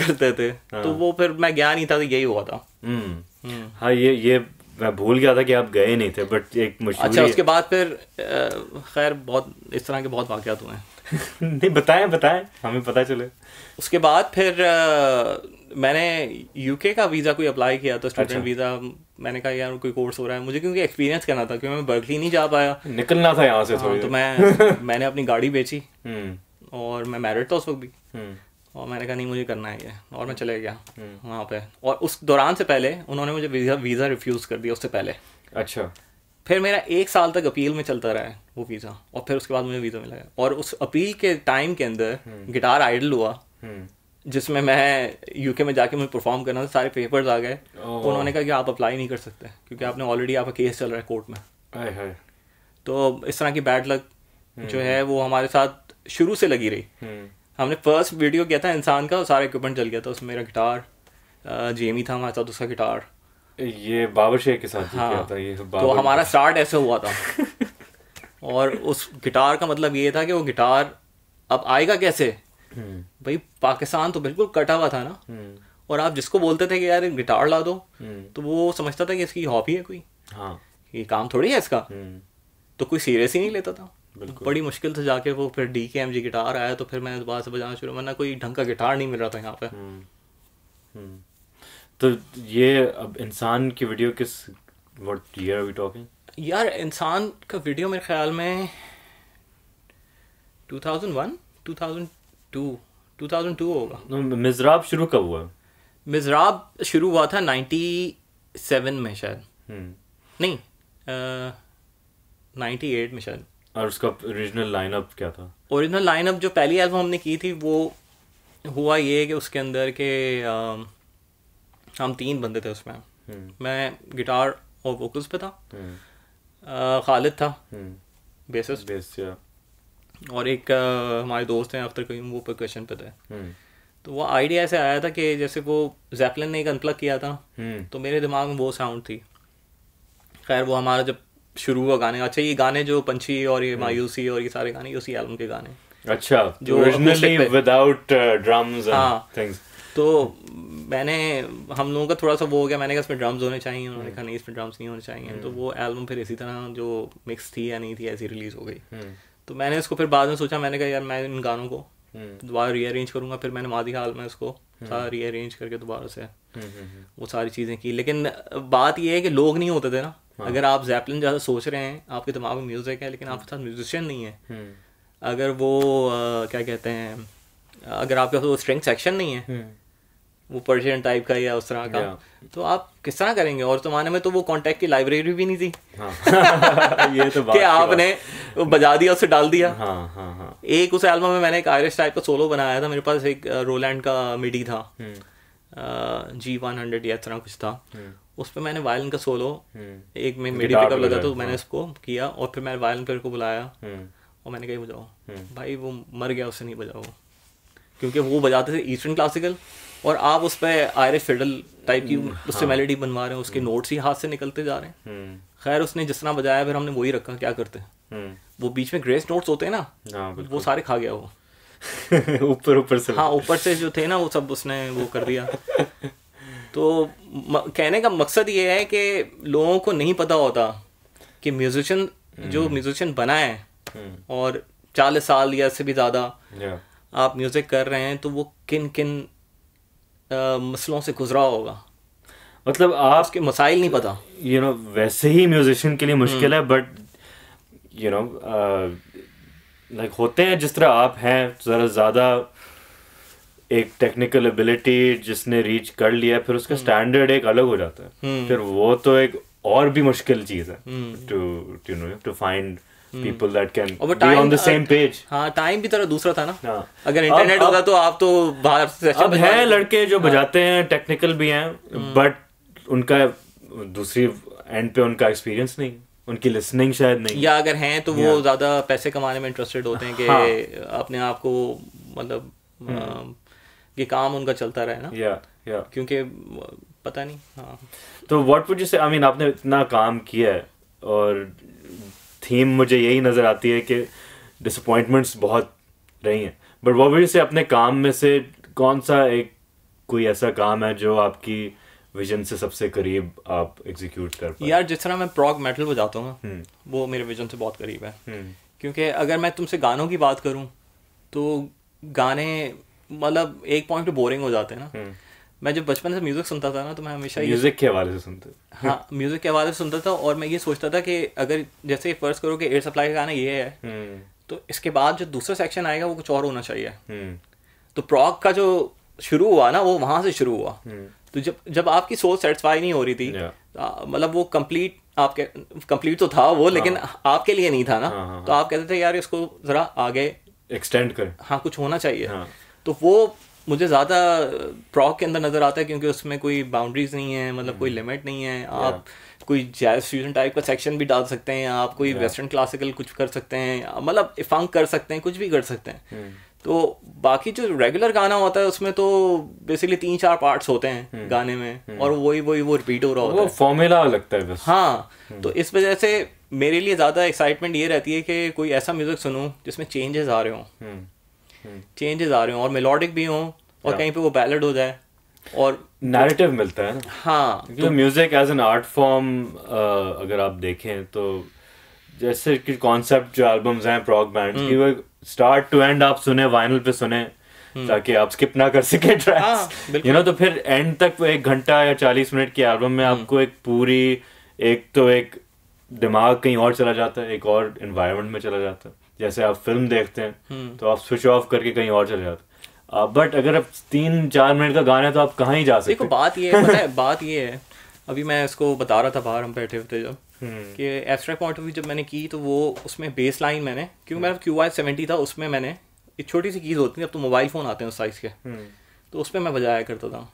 करते थे तो वो फिर मैं गया नहीं था यही हुआ था हम्म। हाँ ये ये मैं भूल गया था कि आप गए नहीं थे बट एक मशहूर अच्छा उसके बाद फिर खैर बहुत इस तरह के बहुत वाक़ात हुए हैं नहीं बताएं बताएं हमें पता चले उसके बाद फिर आ, मैंने यूके का वीज़ा कोई अप्लाई किया तो स्टूडेंट अच्छा। वीज़ा मैंने कहा यार कोई कोर्स हो रहा है मुझे क्योंकि एक्सपीरियंस करना था क्योंकि मैं बर्गली नहीं जा पाया निकलना था यहाँ से हाँ, तो मैं मैंने अपनी गाड़ी बेची हम्म। और मैं मैरिड था उस वक्त भी हम्म। और मैंने कहा नहीं मुझे करना है ये और मैं चले गया हम्म। वहाँ पे और उस दौरान से पहले उन्होंने मुझे वीज़ा वीज़ा रिफ्यूज़ कर दिया उससे पहले अच्छा फिर मेरा एक साल तक अपील में चलता रहा है वो वीज़ा और फिर उसके बाद मुझे वीज़ा मिला और उस अपील के टाइम के अंदर गिटार हम्म। आइडल हुआ हम्म। जिसमें मैं यूके में जाके मुझे परफॉर्म करना था सारे पेपर्स आ गए उन्होंने कहा कि आप अप्लाई नहीं कर सकते क्योंकि आपने ऑलरेडी आपका केस चल रहा है कोर्ट में तो इस तरह की बैड लक जो है वो हमारे साथ शुरू से लगी रही हमने फर्स्ट वीडियो किया था इंसान का सारा इक्विपमेंट चल गया था उसमें मेरा गिटार जेमी था हमारे साथ उसका गिटार ये बाबर शेख के साथ हाँ, किया था ये तो हमारा स्टार्ट ऐसे हुआ था और उस गिटार का मतलब ये था कि वो गिटार अब आएगा कैसे हम्म। भाई पाकिस्तान तो बिल्कुल कटा हुआ था ना हम्म। और आप जिसको बोलते थे कि यार गिटार ला दो हम्म। तो वो समझता था कि इसकी हॉबी है कोई हाँ ये काम थोड़ी है इसका तो कोई सीरियस ही नहीं लेता था बड़ी मुश्किल से जाके वो फिर डी के एम जी गिटार आया तो फिर मैंने दोबारा से बजाना शुरू वरना कोई ढंग का गिटार नहीं मिल रहा था यहाँ पे हम्म, हम्म। तो ये अब इंसान की वीडियो किस व्हाट ईयर वी टॉकिंग यार इंसान का वीडियो मेरे ख्याल में 2001 2002 2002 होगा तो मिजराब शुरू कब हुआ मिजराब शुरू हुआ था 97 में शायद हम्म। नहीं आ, 98 में शायद और उसका ओरिजिनल लाइनअप क्या था ओरिजिनल लाइनअप जो पहली एल्बम हमने की थी वो हुआ ये कि उसके अंदर के आ, हम तीन बंदे थे उसमें हम्म। मैं गिटार और वोकल्स पे था आ, हम्म। खालिद था बेसिस हम्म। बेस और एक हमारे दोस्त हैं अख्तर करीम वो प्रकशन पे थे तो वो आइडिया ऐसे आया था कि जैसे वो जैपलिन ने एक अनप्लग किया था तो मेरे दिमाग में वो साउंड थी खैर वो हमारा जब शुरू हुआ गाने अच्छा ये गाने जो पंछी और ये हम्म। मायूसी और ये सारे गाने उसी एल्बम के गाने अच्छा जो ओरिजिनली विदाउट ड्रम्स हाँ थिंग्स तो मैंने हम लोगों का थोड़ा सा वो हो गया मैंने कहा इसमें ड्रम्स होने चाहिए उन्होंने कहा नहीं इसमें ड्रम्स नहीं होने चाहिए हम्म। तो वो एल्बम फिर इसी तरह जो मिक्स थी या नहीं थी ऐसी रिलीज हो गई हम्म। तो मैंने इसको फिर बाद में सोचा मैंने कहा यार मैं इन गानों को दोबारा रीअरेंज करूंगा फिर मैंने माधी हाल में उसको सारा रीअरेंज करके दोबारा से वो सारी चीज़ें की लेकिन बात ये है कि लोग नहीं होते थे ना हाँ. अगर आप जैपलिन ज़्यादा सोच रहे हैं आपके दिमाग में म्यूज़िक है लेकिन आपके साथ म्यूजिशियन नहीं है हम्म। अगर वो आ, क्या कहते हैं अगर आपके पास वो स्ट्रिंग सेक्शन नहीं है हम्म। वो पर्शियन टाइप का या उस तरह का तो आप किस तरह करेंगे और जमाने में तो वो कॉन्टेक्ट की लाइब्रेरी भी नहीं थी हाँ. ये तो बात कि आपने वो बजा दिया उसे डाल दिया हाँ, हाँ, हाँ. एक उस एल्बम में मैंने एक आयरिश टाइप का सोलो बनाया था मेरे पास एक रोलैंड का मिडी था जी वन हंड्रेड या तरह कुछ था हम्म। उस पर मैंने वायलिन का सोलो हम्म। एक में मेडी पिकअप लगा तो मैंने हाँ। उसको किया और फिर मैंने वायलिन प्लेयर को बुलाया हम्म। और मैंने कही बजाओ हम्म। भाई वो मर गया उसे नहीं बजाओ क्योंकि वो बजाते थे ईस्टर्न क्लासिकल और आप उस पर आयरे फिडल टाइप की उससे मेलेडी हाँ। बनवा रहे हैं उसके नोट्स ही हाथ से निकलते जा रहे हैं खैर उसने जिस तरह बजाया फिर हमने वही रखा क्या करते हैं वो बीच में ग्रेस नोट्स होते हैं ना हाँ, वो सारे खा गया वो ऊपर ऊपर से हाँ ऊपर से जो थे ना वो सब उसने वो कर दिया तो कहने का मकसद ये है कि लोगों को नहीं पता होता कि म्यूजिशियन जो म्यूजिशियन हम्म। बना है हम्म। और चालीस साल या से भी ज़्यादा आप म्यूज़िक कर रहे हैं तो वो किन किन आ, मसलों से गुजरा होगा मतलब आप मसाइल नहीं पता यू you नो know, वैसे ही म्यूजिशियन के लिए मुश्किल है बट यू नो लाइक होते हैं जिस तरह आप हैं ज़रा ज़्यादा एक टेक्निकल एबिलिटी जिसने रीच कर लिया फिर उसका स्टैंडर्ड हम्म। एक अलग हो जाता है हम्म। फिर वो तो एक और भी मुश्किल चीज है to to know to find people that can be on the same page हाँ टाइम भी तरह दूसरा था ना हाँ अगर इंटरनेट होगा तो आप तो बाहर से अब है लड़के जो हाँ। बजाते हैं टेक्निकल भी हैं बट हम्म। उनका दूसरी एंड पे उनका एक्सपीरियंस नहीं उनकी लिसनिंग शायद नहीं या अगर हैं तो वो ज्यादा पैसे कमाने में इंटरेस्टेड होते हैं कि हाँ। अपने आप को मतलब कि काम उनका चलता रहे ना या yeah. क्योंकि पता नहीं हाँ तो व्हाट वुड यू से आई मीन आपने इतना काम किया है और थीम मुझे यही नज़र आती है कि डिसअपॉइंटमेंट्स बहुत रही हैं बट व्हाट वुड यू से अपने काम में से कौन सा एक कोई ऐसा काम है जो आपकी विजन से सबसे करीब आप एग्जीक्यूट कर पाए यार जिस तरह मैं प्रॉग मेटल बजाता हूँ hmm. वो मेरे विजन से बहुत करीब है hmm. क्योंकि अगर मैं तुमसे गानों की बात करूँ तो गाने मतलब एक पॉइंट पे बोरिंग हो जाते हैं ना हम्म। मैं जब बचपन से म्यूजिक सुनता था ना तो मैं हमेशा म्यूजिक के हवाले से सुनते हाँ म्यूजिक के हवाले से सुनता था और मैं ये सोचता था कि अगर जैसे फर्ज करो कि एयर सप्लाई का गाना ये है हम्म। तो इसके बाद जो दूसरा सेक्शन आएगा वो कुछ और होना चाहिए हम्म। तो प्रॉक का जो शुरू हुआ ना वो वहां से शुरू हुआ तो जब जब आपकी सोच सेटिस्फाई नहीं हो रही थी तो मतलब वो कंप्लीट आपके कंप्लीट तो था वो हाँ। लेकिन आपके लिए नहीं था ना हाँ, हाँ, तो आप कहते थे यार इसको जरा आगे एक्सटेंड करें हाँ कुछ होना चाहिए हाँ। तो वो मुझे ज़्यादा प्रॉक के अंदर नज़र आता है क्योंकि उसमें कोई बाउंड्रीज नहीं है मतलब कोई लिमिट हम्म। नहीं है आप कोई जैज फ्यूजन टाइप का सेक्शन भी डाल सकते हैं आप कोई वेस्टर्न क्लासिकल कुछ कर सकते हैं मतलब फंक कर सकते हैं कुछ भी कर सकते हैं हम्म। तो बाकी जो रेगुलर गाना होता है उसमें तो बेसिकली तीन चार पार्ट्स होते हैं हम्म। गाने में और वही वही वो रिपीट हो रहा होता है फॉर्मूला लगता है बस हाँ तो इस वजह से मेरे लिए ज़्यादा एक्साइटमेंट ये रहती है कि कोई ऐसा म्यूज़िक सुनूँ जिसमें चेंजेस आ रहे हों चेंजेस आ रहे हों और मेलोडिक भी हों और कहीं पे वो बैलड हो जाए और नैरेटिव मिलता है ना हाँ तो music as an art form अगर आप देखें तो जैसे कि कॉन्सेप्ट जो एल्बम्स हैं प्रॉक बैंड की वो स्टार्ट टू एंड आप सुने वाइनल पे सुने हम्म। ताकि आप स्किप ना कर सके ट्रैक्स यू नो तो फिर एंड तक वो एक घंटा या चालीस मिनट के एल्बम में हम्म। आपको एक पूरी एक तो एक दिमाग कहीं और चला जाता है एक और इन्वायरमेंट में चला जाता है जैसे आप फिल्म देखते हैं हम्म। तो आप स्विच ऑफ करके कहीं और चले जाते बट अगर आप तीन चार मिनट का गाना है तो आप कहाँ ही जा सकते देखो बात ये है बात ये है अभी मैं इसको बता रहा था बाहर हम बैठे होते जब हम्म। कि एब्स्ट्रैक्ट पॉइंट ऑफ व्यू जब मैंने की तो वो उसमें बेस लाइन मैंने क्योंकि मेरा क्यू आई सेवेंटी था उसमें मैंने एक छोटी सी कीज होती है अब तो मोबाइल फ़ोन आते हैं उस साइज़ के हम्म। तो उस पर मैं बजाया करता था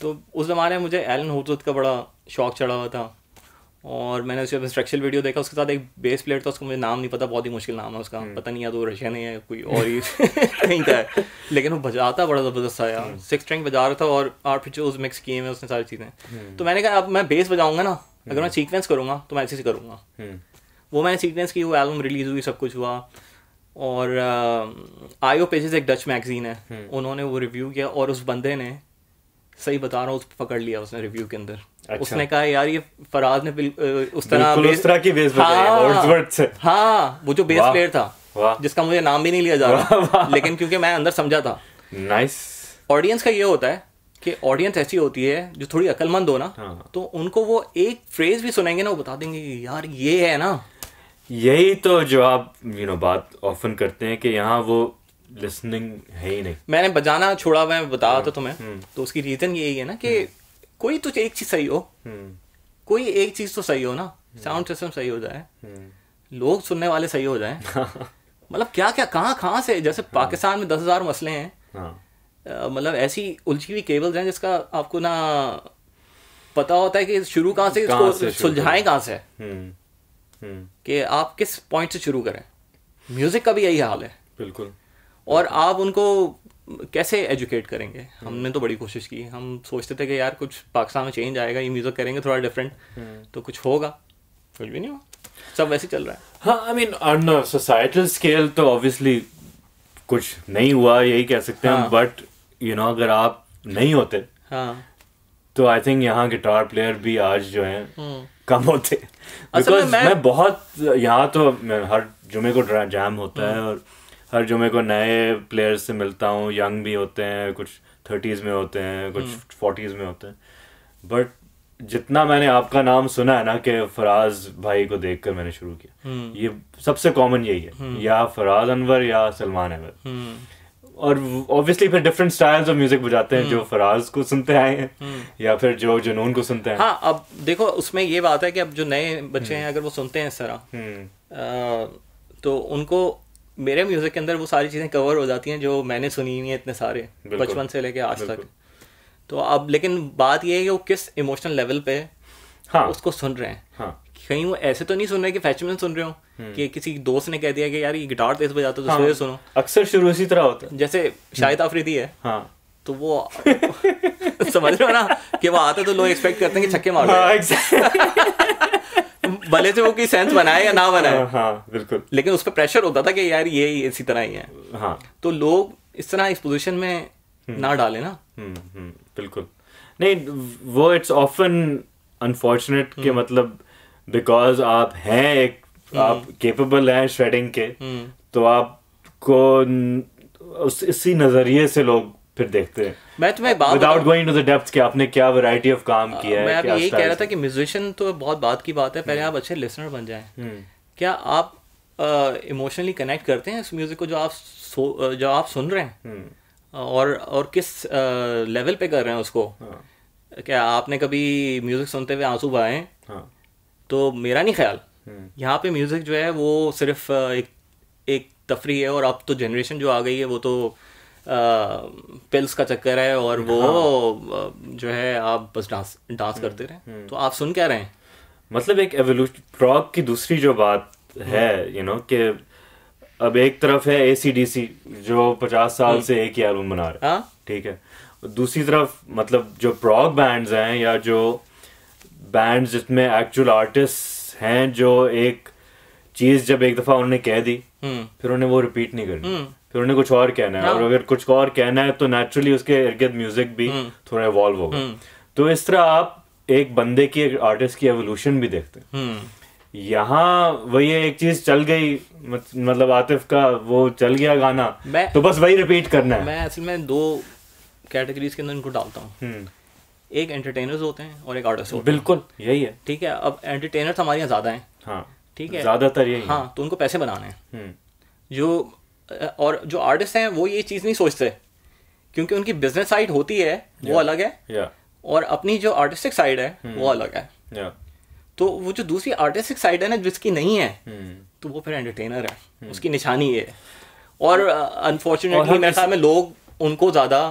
तो उस ज़माने में मुझे एलन होजत का बड़ा शौक चढ़ा हुआ था और मैंने उसके स्ट्रक्चरल वीडियो देखा उसके साथ एक बेस प्लेयर था उसका मुझे नाम नहीं पता बहुत ही मुश्किल नाम है उसका हम्म। पता नहीं या तो रशियन है कोई और ही कहीं का है लेकिन वो बजाता बड़ा ज़बरदस्त था यार सिक्स हम्म। स्ट्रिंग बजा रहा था और आठ उस मिक्स किए हैं उसने सारी चीज़ें हम्म। तो मैंने कहा अब मैं बेस बजाऊंगा ना अगर मैं सीक्वेंस करूँगा तो मैं ऐसे से करूँगा वो मैंने सीक्वेंस की वो एल्बम रिलीज हुई सब कुछ हुआ और आई ओ पेजेस एक डच मैगजीन है उन्होंने वो रिव्यू किया और उस बंदे ने सही बता रहा हूँ उस पकड़ लिया उसने रिव्यू के अंदर अच्छा। उसने कहा यार ये फराज ने उस तरह उस तरह की बेस हाँ, से हाँ वो जो बेस प्लेयर था जिसका मुझे नाम भी नहीं लिया जा रहा लेकिन क्योंकि मैं अंदर समझा था नाइस ऑडियंस का ये होता है कि ऑडियंस ऐसी होती है जो थोड़ी अकलमंद हो ना हाँ। तो उनको वो एक फ्रेज भी सुनेंगे ना वो बता देंगे यार ये है ना यही तो जो आप यू नो बात ऑफन करते हैं कि यहाँ वो लिसनिंग है ही नहीं मैंने बजाना छोड़ा हुआ है बता था हम्म, तो तुम्हें हम्म। तो उसकी रीजन यही है ना कि हम्म। कोई तो एक चीज सही हो हम्म। कोई एक चीज तो सही हो ना साउंड सिस्टम हम्म। सही हो जाए हम्म। लोग सुनने वाले सही हो जाए मतलब क्या क्या कहाँ कहाँ से जैसे हाँ। पाकिस्तान में दस हजार मसले हैं हाँ। मतलब ऐसी उलझी हुई केबल्स हैं जिसका आपको ना पता होता है कि शुरू कहाँ से इसको सुलझाएं कहाँ से कि आप किस पॉइंट से शुरू करें म्यूजिक का भी यही हाल है बिल्कुल और आप उनको कैसे एजुकेट करेंगे हम्म। हमने तो बड़ी कोशिश की हम सोचते थे कि यार कुछ पाकिस्तान में चेंज आएगा ये म्यूज़िक करेंगे थोड़ा डिफरेंट हम्म। तो कुछ होगा कुछ भी नहीं हुआ सब वैसे चल रहा है हाँ I mean on societal scale तो ऑब्वियसली कुछ नहीं हुआ यही कह सकते हैं बट यू नो अगर आप नहीं होते हाँ तो आई थिंक यहाँ गिटार प्लेयर भी आज जो है हम्म। कम होते मैं, मैं बहुत यहाँ तो हर जुमे को जैम होता है और हर जुमे को नए प्लेयर्स से मिलता हूँ यंग भी होते हैं कुछ थर्टीज़ में होते हैं कुछ फोर्टीज़ हम्म। में होते हैं बट जितना मैंने आपका नाम सुना है ना कि फराज भाई को देखकर मैंने शुरू किया हम्म। ये सबसे कॉमन यही है हम्म। या फराज अनवर या सलमान अहमद और ऑब्वियसली फिर डिफरेंट स्टाइल्स ऑफ म्यूजिक बजाते हैं जो फराज को सुनते आए हैं या फिर जो जुनून को सुनते हैं हाँ अब देखो उसमें ये बात है कि अब जो नए बच्चे हैं अगर वो सुनते हैं सरा तो उनको मेरे म्यूज़िक के अंदर वो सारी चीज़ें कवर हो जाती हैं जो मैंने सुनी हुई है इतने सारे बचपन से लेके आज तक तो अब लेकिन बात ये है कि वो किस इमोशनल लेवल पे हाँ उसको सुन रहे हैं हाँ कहीं वो ऐसे तो नहीं सुन रहे कि फैच में सुन रहे हो हम्म। कि किसी दोस्त ने कह दिया कि यार ये गिटार तेज बजाते हो तो हाँ। सुनो अक्सर शुरू इसी तरह होता है जैसे हम्म। शाहिद आफरीदी है हाँ तो वो समझ रहे हो ना कि वो आते तो लोग एक्सपेक्ट करते हैं कि छक्के मार भले से वो कोई सेंस बनाए या ना बनाए हाँ, हाँ बिल्कुल लेकिन उस पर प्रेशर होता था कि यार ये इसी तरह ही है हाँ तो लोग इस तरह इस पोजिशन में हम्म। ना डाले ना हम्म, हम्म, बिल्कुल नहीं वो इट्स ऑफन अनफॉर्चुनेट के मतलब बिकॉज आप हैं एक आप केपेबल हैं श्रेडिंग के तो आपको उस इसी नज़रिए से लोग फिर देखते हैं मैं तुम्हें बात without going to the depth कि आपने क्या वैरायटी ऑफ काम किया है मैं अभी यही कह रहा था कि म्यूजिशियन तो बहुत बात की बात है पहले हम्म। आप अच्छे लिसनर बन जाएं हम्म। क्या आप इमोशनली कनेक्ट करते हैं इस म्यूजिक को जो आप जो आप सुन रहे हैं हम्म। और और किस लेवल पे कर रहे हैं उसको हाँ। क्या आपने कभी म्यूजिक सुनते हुए आंसू बहाए हाँ। तो मेरा नहीं ख्याल यहाँ पे म्यूजिक जो है वो सिर्फ एक एक तफरी है और अब तो जनरेशन जो आ गई है वो तो पिल्स का चक्कर है और वो हाँ। जो है आप बस डांस डांस हम्म, करते रहे हम्म। तो आप सुन क्या रहे हैं मतलब एक रॉक की दूसरी जो बात है यू हम्म। नो कि अब एक तरफ है एसीडीसी जो पचास साल से एक ही एल्बम बना रहे हैं हाँ। ठीक है दूसरी तरफ मतलब जो प्रॉग बैंड्स हैं या जो बैंड्स जिसमें एक्चुअल आर्टिस्ट हैं जो एक चीज जब एक दफा उन्होंने कह दी फिर उन्हें वो रिपीट नहीं करनी फिर उन्हें कुछ और कहना है हाँ। और अगर कुछ और कहना है तो नेचुरली उसके इर्द म्यूजिक भी हम्म। थोड़ा इवॉल्व होगा हम्म। तो इस तरह आप एक बंदे की एक आर्टिस्ट की एवोल्यूशन भी देखते हैं हम्म। यहाँ वही एक चीज चल गई मतलब आतिफ का वो चल गया गाना मैं, तो बस वही रिपीट करना है मैं असल में दो कैटेगरीज के अंदर इनको डालता हूँ एक एंटरटेनर्स होते हैं और एक आर्टिस्ट होते बिल्कुल हैं। यही है ठीक है अब एंटरटेनर्स हमारे यहाँ ज्यादा हैं हाँ, ठीक है ज्यादातर यही हाँ तो उनको पैसे बनाने हैं जो और जो आर्टिस्ट हैं वो ये चीज़ नहीं सोचते क्योंकि उनकी बिजनेस साइड होती है वो yeah. अलग है yeah. और अपनी जो आर्टिस्टिक साइड है hmm. वो अलग है yeah. तो वो जो दूसरी आर्टिस्टिक साइड है ना जिसकी नहीं है hmm. तो वो फिर एंटरटेनर है hmm. उसकी निशानी है और अनफॉर्चुनेटली मेरे ख्याल में लोग उनको ज़्यादा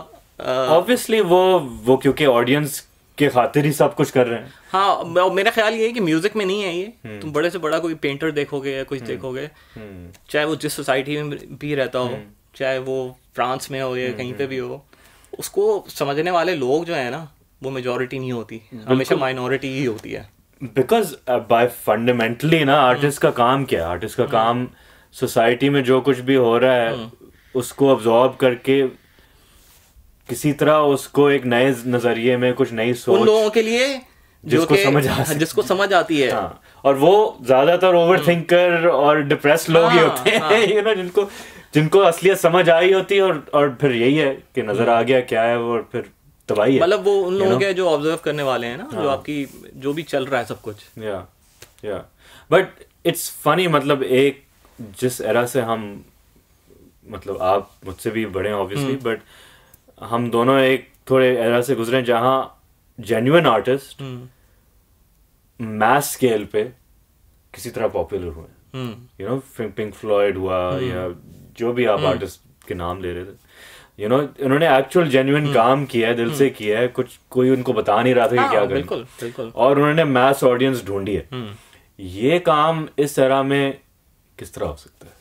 ऑब्वियसली uh, वो वो क्योंकि ऑडियंस के खातिर ही सब कुछ कर रहे हैं हाँ मेरा ख्याल ये है कि म्यूजिक में नहीं है ये हम्म। तुम बड़े से बड़ा कोई पेंटर देखोगे या कुछ हम्म। देखोगे हम्म। चाहे वो जिस सोसाइटी में भी रहता हो चाहे वो फ्रांस में हो या कहीं पे भी हो उसको समझने वाले लोग जो है ना वो मेजोरिटी नहीं होती हमेशा माइनॉरिटी ही होती है बिकॉज बाय फंडामेंटली ना आर्टिस्ट का काम क्या है आर्टिस्ट का काम सोसाइटी में जो कुछ भी हो रहा है उसको ऑब्जॉर्व करके किसी तरह उसको एक नए नजरिए में कुछ नई सोच उन लोगों के लिए जिसको समझ आ हाँ, जिसको समझ आती है हाँ, और वो ज्यादातर ओवर थिंकर हम्म। और डिप्रेस लोग ही हाँ, होते हैं यू हाँ। नो जिनको जिनको असलियत समझ आई होती है और और फिर यही है कि नजर आ हम्म। गया क्या है वो फिर तबाही है मतलब वो उन लोगों के जो ऑब्जर्व करने वाले हैं ना जो आपकी जो भी चल रहा है सब कुछ या या बट इट्स फनी मतलब एक जिस एरा से हम मतलब आप मुझसे भी बड़े ऑब्वियसली हम्म। बट हम दोनों एक थोड़े एरा से गुजरे जहाँ जेन्यून आर्टिस्ट मैस स्केल पे किसी तरह पॉपुलर हुए यू नो पिंक फ्लॉयड हुआ हम्म। या जो भी आप आर्टिस्ट हम्म। के नाम ले रहे थे यू नो इन्होंने एक्चुअल जेन्यून काम किया है दिल हम्म। से किया है कुछ कोई उनको बता नहीं रहा था कि हाँ, क्या करें बिल्कुल और उन्होंने मैस ऑडियंस ढूंढी है ये काम इस तरह में किस तरह हो सकता है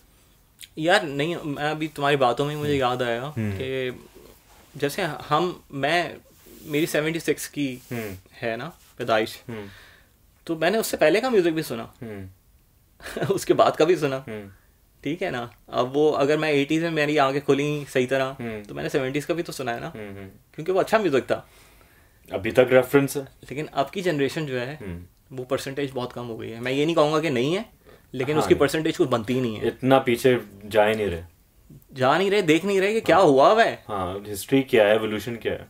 यार नहीं मैं अभी तुम्हारी बातों में मुझे याद आया कि जैसे हम मैं मेरी सेवेंटी सिक्स की हम्म। है ना पैदाइश हम्म। तो मैंने उससे पहले का म्यूजिक भी सुना हम्म। उसके बाद का भी सुना ठीक है ना अब वो अगर मैं एटीज में मेरी आंखें खुली सही तरह तो मैंने सेवेंटीज का भी तो सुना है ना क्योंकि वो अच्छा म्यूजिक था अभी तक रेफरेंस है लेकिन अब की जनरेशन जो है वो परसेंटेज बहुत कम हो गई है मैं ये नहीं कहूंगा कि नहीं है लेकिन हाँ, उसकी परसेंटेज कुछ बनती ही नहीं है इतना पीछे जा ही नहीं रहे जा नहीं रहे देख नहीं रहे कि क्या हुआ वह हिस्ट्री हाँ, क्या है एवोल्यूशन क्या है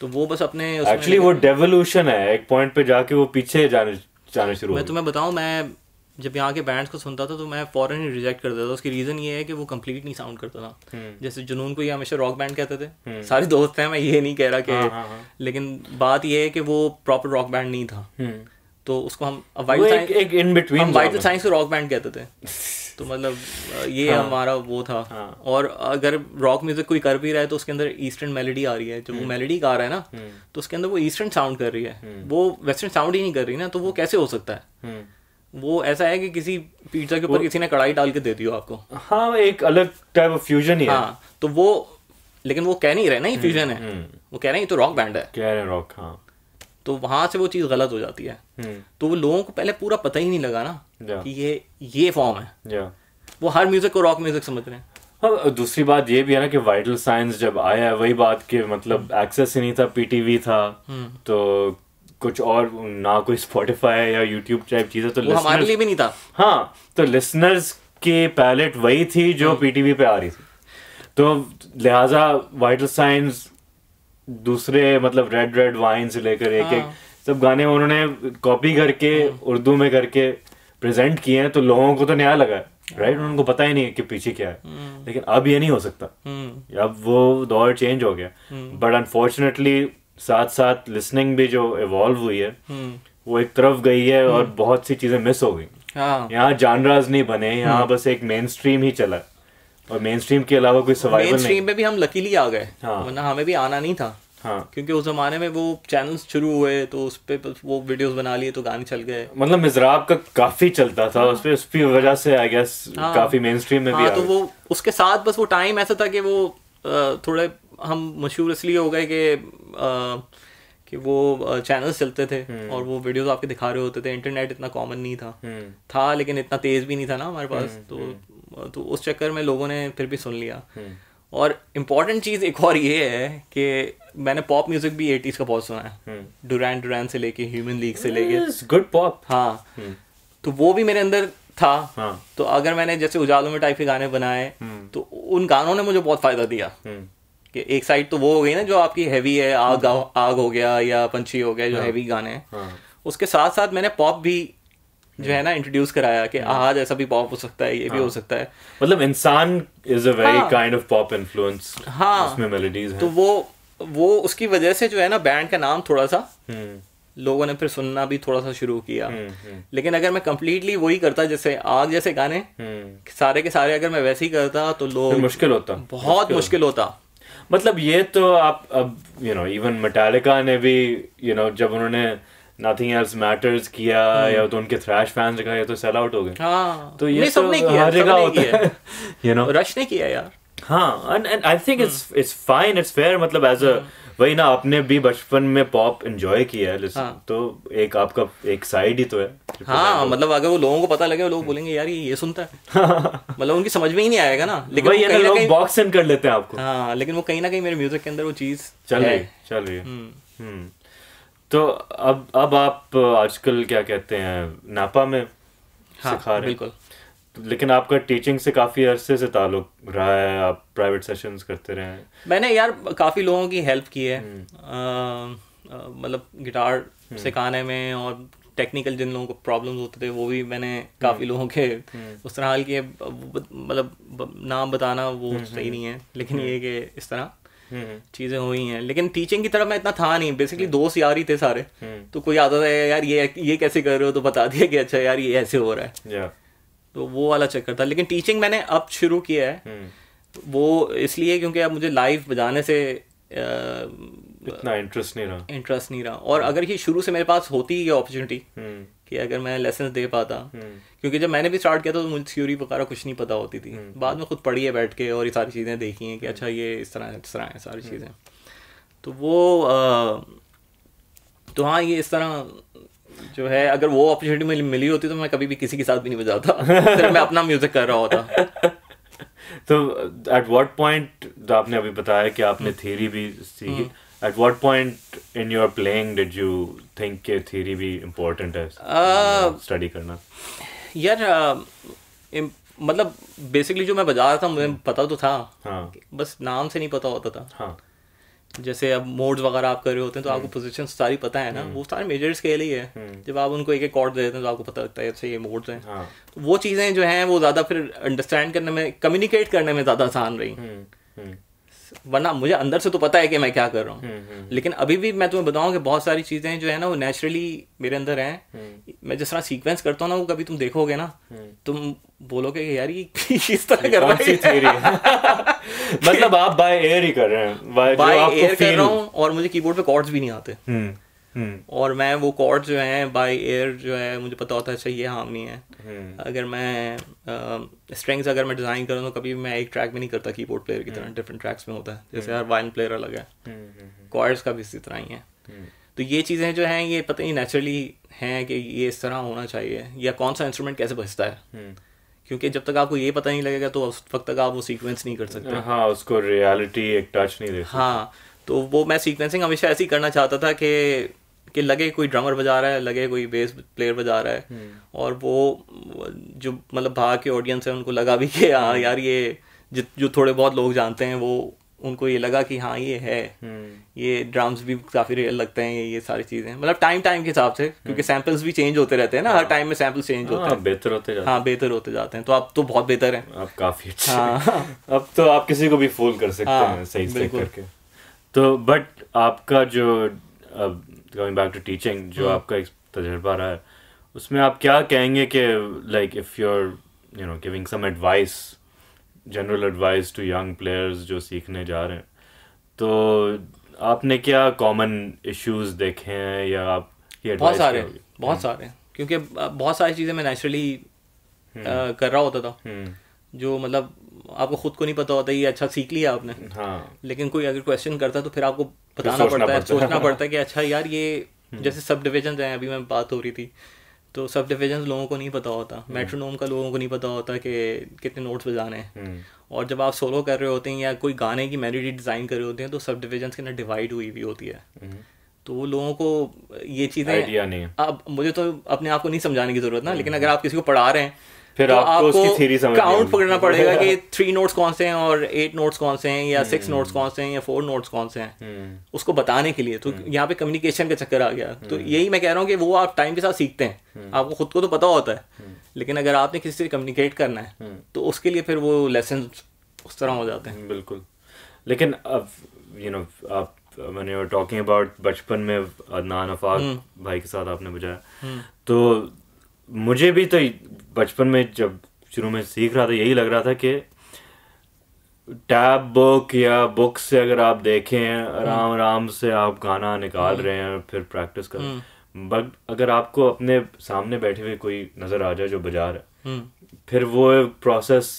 तो वो बस अपने एक्चुअली वो डेवोल्यूशन है एक पॉइंट पे जाके वो पीछे जाने जाने शुरू मैं तुम्हें बताऊँ मैं जब यहाँ के बैंड्स को सुनता था तो मैं फॉरन ही रिजेक्ट करता था उसकी रीज़न ये है कि वो कंप्लीट नहीं साउंड करता था हम्म। जैसे जुनून को ये हमेशा रॉक बैंड कहते थे हम्म। सारे दोस्त हैं मैं ये नहीं कह रहा कि हाँ, हाँ, लेकिन बात यह है कि वो प्रॉपर रॉक बैंड नहीं था हम्म। तो उसको हम वाइट साइंस एक इन बिटवीन हम वाइल्ड साइंस को रॉक बैंड कहते थे तो मतलब ये हाँ, हमारा वो था हाँ, और अगर रॉक म्यूजिक कोई कर भी रहा है तो उसके अंदर ईस्टर्न मेलोडी आ रही है जब वो मेलोडी हम्म। गा रहा है ना हम्म। तो उसके अंदर वो ईस्टर्न साउंड कर रही है हम्म। वो वेस्टर्न साउंड ही नहीं कर रही ना तो वो कैसे हो सकता है वो ऐसा है कि किसी पिज्जा के ऊपर किसी ने कढ़ाई डाल के दे दी हो आपको हाँ एक अलग टाइप ऑफ फ्यूजन ही हाँ तो वो लेकिन वो कह नहीं रहे ना ये फ्यूजन है वो कह रहे हैं तो रॉक बैंड है कह रहे रॉक हाँ तो वहां से वो चीज़ गलत हो जाती है हम्म। तो वो लोगों को पहले पूरा पता ही नहीं लगा ना कि ये ये फॉर्म है वो हर म्यूजिक को रॉक म्यूजिक समझ रहे हैं हाँ दूसरी बात ये भी है ना कि वाइटल साइंस जब आया है वही बात कि मतलब एक्सेस हम्म। ही नहीं था पीटीवी था हम्म। तो कुछ और ना कोई स्पॉटिफाई या यूट्यूब टाइप चीज है तो हमारे लिए भी नहीं था हाँ तो लिसनर्स के पैलेट वही थी जो पीटीवी पे आ रही थी तो लिहाजा वाइटल साइंस दूसरे मतलब रेड रेड वाइन से लेकर एक एक हाँ। सब गाने उन्होंने कॉपी करके हाँ। उर्दू में करके प्रेजेंट किए हैं तो लोगों को तो नया लगा है राइट right? हाँ। उनको पता ही नहीं है कि पीछे क्या है हम्म। लेकिन अब ये नहीं हो सकता हम्म। अब वो दौर चेंज हो गया बट अनफॉर्चुनेटली साथ साथ लिसनिंग भी जो इवॉल्व हुई है हम्म। वो एक तरफ गई है और बहुत सी चीजें मिस हो गई यहाँ जानराज नहीं बने यहाँ बस एक मेन स्ट्रीम ही चला और मेन स्ट्रीम के अलावा कोई सवाल मेन स्ट्रीम में भी हम लकीली आ गए हाँ। वरना हमें भी आना नहीं था हाँ क्योंकि उस जमाने में वो चैनल्स शुरू हुए तो उस पर वो वीडियोस बना लिए तो गाने चल गए मतलब मिजराब का काफी चलता था हाँ। उस पर उसकी वजह से आई गेस हाँ। काफी मेन स्ट्रीम में हाँ, भी तो वो उसके साथ बस वो टाइम ऐसा था कि वो थोड़े हम मशहूर इसलिए हो गए कि कि वो चैनल्स चलते थे हम्म। और वो वीडियोस आपके दिखा रहे होते थे इंटरनेट इतना कॉमन नहीं था हम्म। था लेकिन इतना तेज भी नहीं था ना हमारे पास हम्म, तो तो उस चक्कर में लोगों ने फिर भी सुन लिया हम्म। और इम्पॉर्टेंट चीज़ एक और ये है कि मैंने पॉप म्यूजिक भी एटीज का बहुत सुना है डुरान हम्म। डुरान से लेके ह्यूमन लीग से लेके गुड पॉप हाँ हम्म। तो वो भी मेरे अंदर था हाँ। तो अगर मैंने जैसे उजालों में टाइप के गाने बनाए तो उन गानों ने मुझे बहुत फायदा दिया कि एक साइड तो वो हो गई ना जो आपकी हैवी है आग आग हो गया या पंछी हो गया जो हैवी हाँ। गाने हैं हाँ। उसके साथ साथ मैंने पॉप भी जो है ना इंट्रोड्यूस कराया कि आज ऐसा भी पॉप हो सकता है ये हाँ. भी हो हाँ. सकता है मतलब इंसान is a very kind of pop influence हाँ उसमें हाँ. मेलोडीज तो वो वो उसकी वजह से जो है ना बैंड का नाम थोड़ा सा hmm. लोगों ने फिर सुनना भी थोड़ा सा शुरू किया hmm, hmm. लेकिन अगर मैं कम्प्लीटली वही करता जैसे आग जैसे गाने सारे के सारे अगर मैं वैसे ही करता तो लोग मुश्किल होता बहुत मुश्किल होता मतलब ये तो आप अब यू नो इवन मटालिका ने भी यू you नो know, जब उन्होंने नथिंग एल्स मैटर्स किया हाँ। या तो उनके थ्रैश फैंस ने कहा या तो सेल आउट हो गए हाँ। तो ये सब किया हर जगह होता है यू नो रश ने किया यार हाँ and and I think it's it's fine it's fair मतलब एज अ हाँ। वही ना आपने भी बचपन में पॉप एंजॉय किया है हाँ. तो एक आपका एक साइड ही तो है हाँ मतलब अगर वो लोगों को पता लगे वो लोग बोलेंगे यार ये ये सुनता है मतलब उनकी समझ में ही नहीं आएगा ना लेकिन वही ना लोग बॉक्स इन कर लेते हैं आपको हाँ लेकिन वो कहीं ना कहीं मेरे म्यूजिक के अंदर वो चीज चल रही चल रही है हम्म, हम्म। तो अब अब आप आजकल क्या कहते हैं नापा में हाँ, सिखा रहे बिल्कुल लेकिन आपका टीचिंग से काफ़ी अरसे से ताल्लुक रहा है आप प्राइवेट सेशंस करते रहे हैं मैंने यार काफ़ी लोगों की हेल्प की है हम्म। मतलब गिटार हम्म। सिखाने में और टेक्निकल जिन लोगों को प्रॉब्लम्स होते थे वो भी मैंने हम्म। काफ़ी लोगों के उस तरह हाल किए मतलब नाम बताना वो सही नहीं है लेकिन ये कि इस तरह चीज़ें हुई हैं लेकिन टीचिंग की तरफ मैं इतना था नहीं बेसिकली दोस्त यार ही थे सारे हम्म। तो कोई आता था यार ये ये कैसे कर रहे हो तो बता दिया कि अच्छा यार ये ऐसे हो रहा है तो वो वाला चक्कर था लेकिन टीचिंग मैंने अब शुरू किया है हम्म। वो इसलिए क्योंकि अब मुझे लाइव बजाने से इतना इंटरेस्ट नहीं रहा इंटरेस्ट नहीं रहा और अगर ये शुरू से मेरे पास होती ये अपॉर्चुनिटी कि अगर मैं लेसन दे पाता हम्म। क्योंकि जब मैंने भी स्टार्ट किया था तो मुझे थ्योरी वगैरह कुछ नहीं पता होती थी हम्म। बाद में खुद पढ़ी है बैठ के और ये सारी चीज़ें देखी हैं कि हम्म। अच्छा ये इस तरह इस तरह है सारी चीज़ें तो वो तो हाँ ये इस तरह जो है अगर वो अपॉर्चुनिटी मुझे मिली होती तो मैं कभी भी किसी के साथ भी नहीं बजाता सिर्फ मैं अपना म्यूजिक कर रहा होता तो एट व्हाट पॉइंट आपने अभी बताया कि आपने थ्योरी भी सीखी at what point in your playing did you think कि theory be important as uh, study करना यार uh, मतलब बेसिकली जो मैं बजा रहा था मुझे hmm. पता तो था हाँ. बस नाम से नहीं पता होता था हाँ. जैसे अब मोड्स वगैरह आप कर रहे होते हैं तो आपको पोजीशन hmm. सारी पता है ना hmm. वो सारे मेजर स्केल ही है जब आप उनको एक एक कॉर्ड देते हैं तो आपको पता लगता है अच्छा ये मोड्स हैं हाँ. तो वो चीज़ें जो हैं वो ज़्यादा फिर अंडरस्टैंड करने में कम्युनिकेट करने में ज़्यादा आसान रही वरना मुझे अंदर से तो पता है कि मैं क्या कर रहा हूँ हम्म, हम्म। लेकिन अभी भी मैं तुम्हें बताऊँ कि बहुत सारी चीज़ें जो है ना वो नेचुरली मेरे अंदर हैं हम्म। मैं जिस तरह सीक्वेंस करता हूँ ना वो कभी तुम देखोगे ना तुम बोलोगे यार ये किस तरह कर रहा है थ्योरी मतलब आप बाय एयर ही कर रहे हैं बाय एयर कर रहा हूँ और मुझे कीबोर्ड पे कॉर्ड्स भी नहीं आते हम्म। और मैं वो कॉर्ड जो है बाय एयर जो है मुझे पता होता है अच्छा ये हार्मनी है हाँ, हम्म। अगर मैं स्ट्रिंग्स अगर मैं डिज़ाइन करूँ तो कभी मैं एक ट्रैक में नहीं करता कीबोर्ड प्लेयर की तरह डिफरेंट हम्म। ट्रैक्स में होता है जैसे हर वाइन प्लेयर अलग है कॉर्ड्स का भी इसी तरह ही है तो ये चीज़ें जो हैं ये पता ही नेचुरली हैं कि ये इस तरह होना चाहिए या कौन सा इंस्ट्रूमेंट कैसे बजता है क्योंकि जब तक आपको ये पता नहीं लगेगा तो उस वक्त तक आप वो सीक्वेंस नहीं कर सकते हाँ उसको रियलिटी एक टच नहीं दे हाँ तो वो मैं सीक्वेंसिंग हमेशा ऐसे ही करना चाहता था कि कि लगे कोई ड्रमर बजा रहा है लगे कोई बेस प्लेयर बजा रहा है हम्म। और वो जो मतलब बाहर के ऑडियंस है उनको लगा भी कि हाँ हम्म। यार ये जो थोड़े बहुत लोग जानते हैं वो उनको ये लगा कि हाँ ये है हम्म। ये ड्राम्स भी काफ़ी रियल लगते हैं ये सारी चीज़ें मतलब टाइम टाइम के हिसाब से क्योंकि सैंपल्स भी चेंज होते रहते हैं ना हर टाइम हाँ। में सैंपल्स चेंज हाँ, होते हैं बेहतर होते जाते हाँ बेहतर होते जाते हैं तो आप तो बहुत बेहतर हैं आप काफ़ी अच्छे हाँ अब तो आप किसी को भी फूल कर सकते हाँ, हैं सही से करके तो बट आपका जो कमिंग बैक टू टीचिंग जो hmm. आपका तजर्बा रहा है उसमें आप क्या कहेंगे कि like if you are you know giving some advice general advice to young players जो सीखने जा रहे हैं तो आपने क्या कॉमन इश्यूज देखे हैं या आप बहुत सारे बहुत hmm. सारे क्योंकि बहुत सारी चीज़ें मैं नेचुरली hmm. कर रहा होता था जो मतलब आपको खुद को नहीं पता होता ये अच्छा सीख लिया आपने हाँ लेकिन कोई अगर क्वेश्चन करता तो फिर आपको बताना पड़ता है सोचना पड़ता है कि अच्छा यार ये हम्म। जैसे सब डिविजन हैं अभी मैं बात हो रही थी तो सब डिविजन लोगों को नहीं पता होता मेट्रोनोम का लोगों को नहीं पता होता कि कितने नोट्स बजाने हैं हम्म। और जब आप सोलो कर रहे होते हैं या कोई गाने की मेलोडी डिज़ाइन कर रहे होते हैं तो सब डिविजन के ना डिवाइड हुई हुई होती है हम्म। तो वो लोगों को ये चीज़ें अब मुझे तो अपने आप को नहीं समझाने की ज़रूरत ना लेकिन अगर आप किसी को पढ़ा रहे हैं फिर तो आपको, आपको उसकी थ्योरी समझ काउंट पकड़ना पड़ेगा कि थ्री नोट्स कौन से हैं और एट नोट्स कौन से हैं या सिक्स हम्म। नोट्स कौन से हैं या फोर नोट्स कौन से हैं हम्म। उसको बताने के लिए तो हम्म। यहाँ पे कम्युनिकेशन का चक्कर आ गया तो यही मैं कह रहा हूँ कि वो आप टाइम के साथ सीखते हैं आपको खुद को तो पता होता है लेकिन अगर आपने किसी से कम्युनिकेट करना है तो उसके लिए फिर वो लेसन उस तरह हो जाते हैं बिल्कुल लेकिन अब यू नो आप when you were बचपन में अदनान अफाक भाई के साथ आपने बुझाया तो मुझे भी तो बचपन में जब शुरू में सीख रहा था यही लग रहा था कि टैब बुक या बुक से अगर आप देखें आराम हम्म। आराम से आप गाना हम्म। निकाल रहे हैं फिर प्रैक्टिस कर हम्म। बट अगर आपको अपने सामने बैठे हुए कोई नजर आ जाए जो बजा रहा है फिर वो प्रोसेस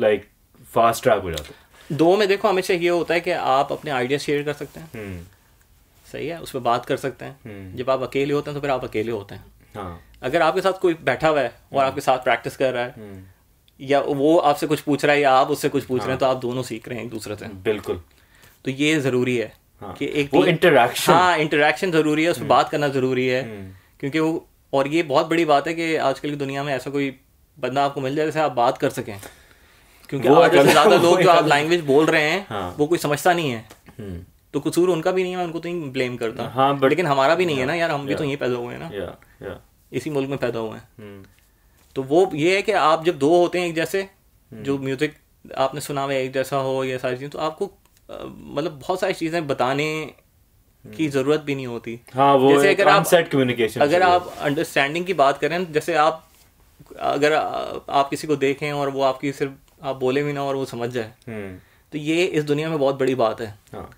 लाइक फास्ट ट्रैक हो जाता है दो में देखो हमेशा ये होता है कि आप अपने आइडिया शेयर कर सकते हैं सही है उस पर बात कर सकते हैं जब आप अकेले होते हैं तो फिर आप अकेले होते हैं हाँ। अगर आपके साथ कोई बैठा हुआ है और हम्म। आपके साथ प्रैक्टिस कर रहा है हम्म। या वो आपसे कुछ पूछ रहा है या आप उससे कुछ पूछ हाँ. रहे हैं हाँ। तो आप दोनों सीख रहे हैं एक दूसरे से बिल्कुल तो ये जरूरी है हाँ. कि एक वो इंटरेक्शन हाँ इंटरेक्शन जरूरी है उस पर हम्म। बात करना जरूरी है क्योंकि वो और ये बहुत बड़ी बात है कि आजकल की दुनिया में ऐसा कोई बंदा आपको मिल जाए जैसे आप बात कर सकें क्योंकि ज्यादा लोग जो आप लैंग्वेज बोल रहे हैं हाँ। वो कोई समझता नहीं है तो कसूर उनका भी नहीं है उनको तो ही ब्लेम करता हाँ बट लेकिन हमारा भी नहीं है ना यार हम भी तो यही पैदा हुए हैं ना इसी मुल्क में पैदा हुए हैं हम्म। तो वो ये है कि आप जब दो होते हैं एक जैसे हम्म। जो म्यूजिक आपने सुना हुआ एक जैसा हो या सारी चीज़ें तो आपको मतलब बहुत सारी चीज़ें बताने हम्म। की जरूरत भी नहीं होती हाँ वो जैसे अगर आप सेट कम्युनिकेशन अगर आप अंडरस्टैंडिंग की बात करें जैसे आप अगर आप किसी को देखें और वो आपकी सिर्फ आप बोले भी ना और वो समझ जाए तो ये इस दुनिया में बहुत बड़ी बात है हाँ.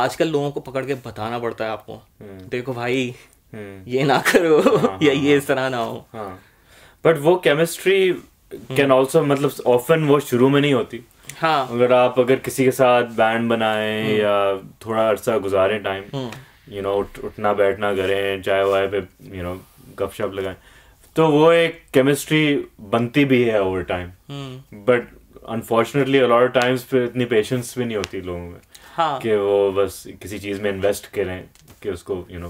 आजकल लोगों को पकड़ के बताना पड़ता है आपको हम्म। देखो भाई हम्म। ये ना करो हाँ, हाँ, या ये हाँ। इस तरह ना हो बट वो केमिस्ट्री कैन ऑल्सो मतलब ऑफन वो शुरू में नहीं होती हाँ अगर आप अगर किसी के साथ बैंड बनाए हम्म। या थोड़ा अरसा गुजारे टाइम यू नो उठना बैठना करें चाय वाय पे यू नो गपशप लगाए तो वो एक केमिस्ट्री बनती भी है over time but unfortunately a lot times पे इतनी पेशेंस भी नहीं होती लोगों में हाँ. कि वो बस किसी चीज़ में इन्वेस्ट करें कि उसको you know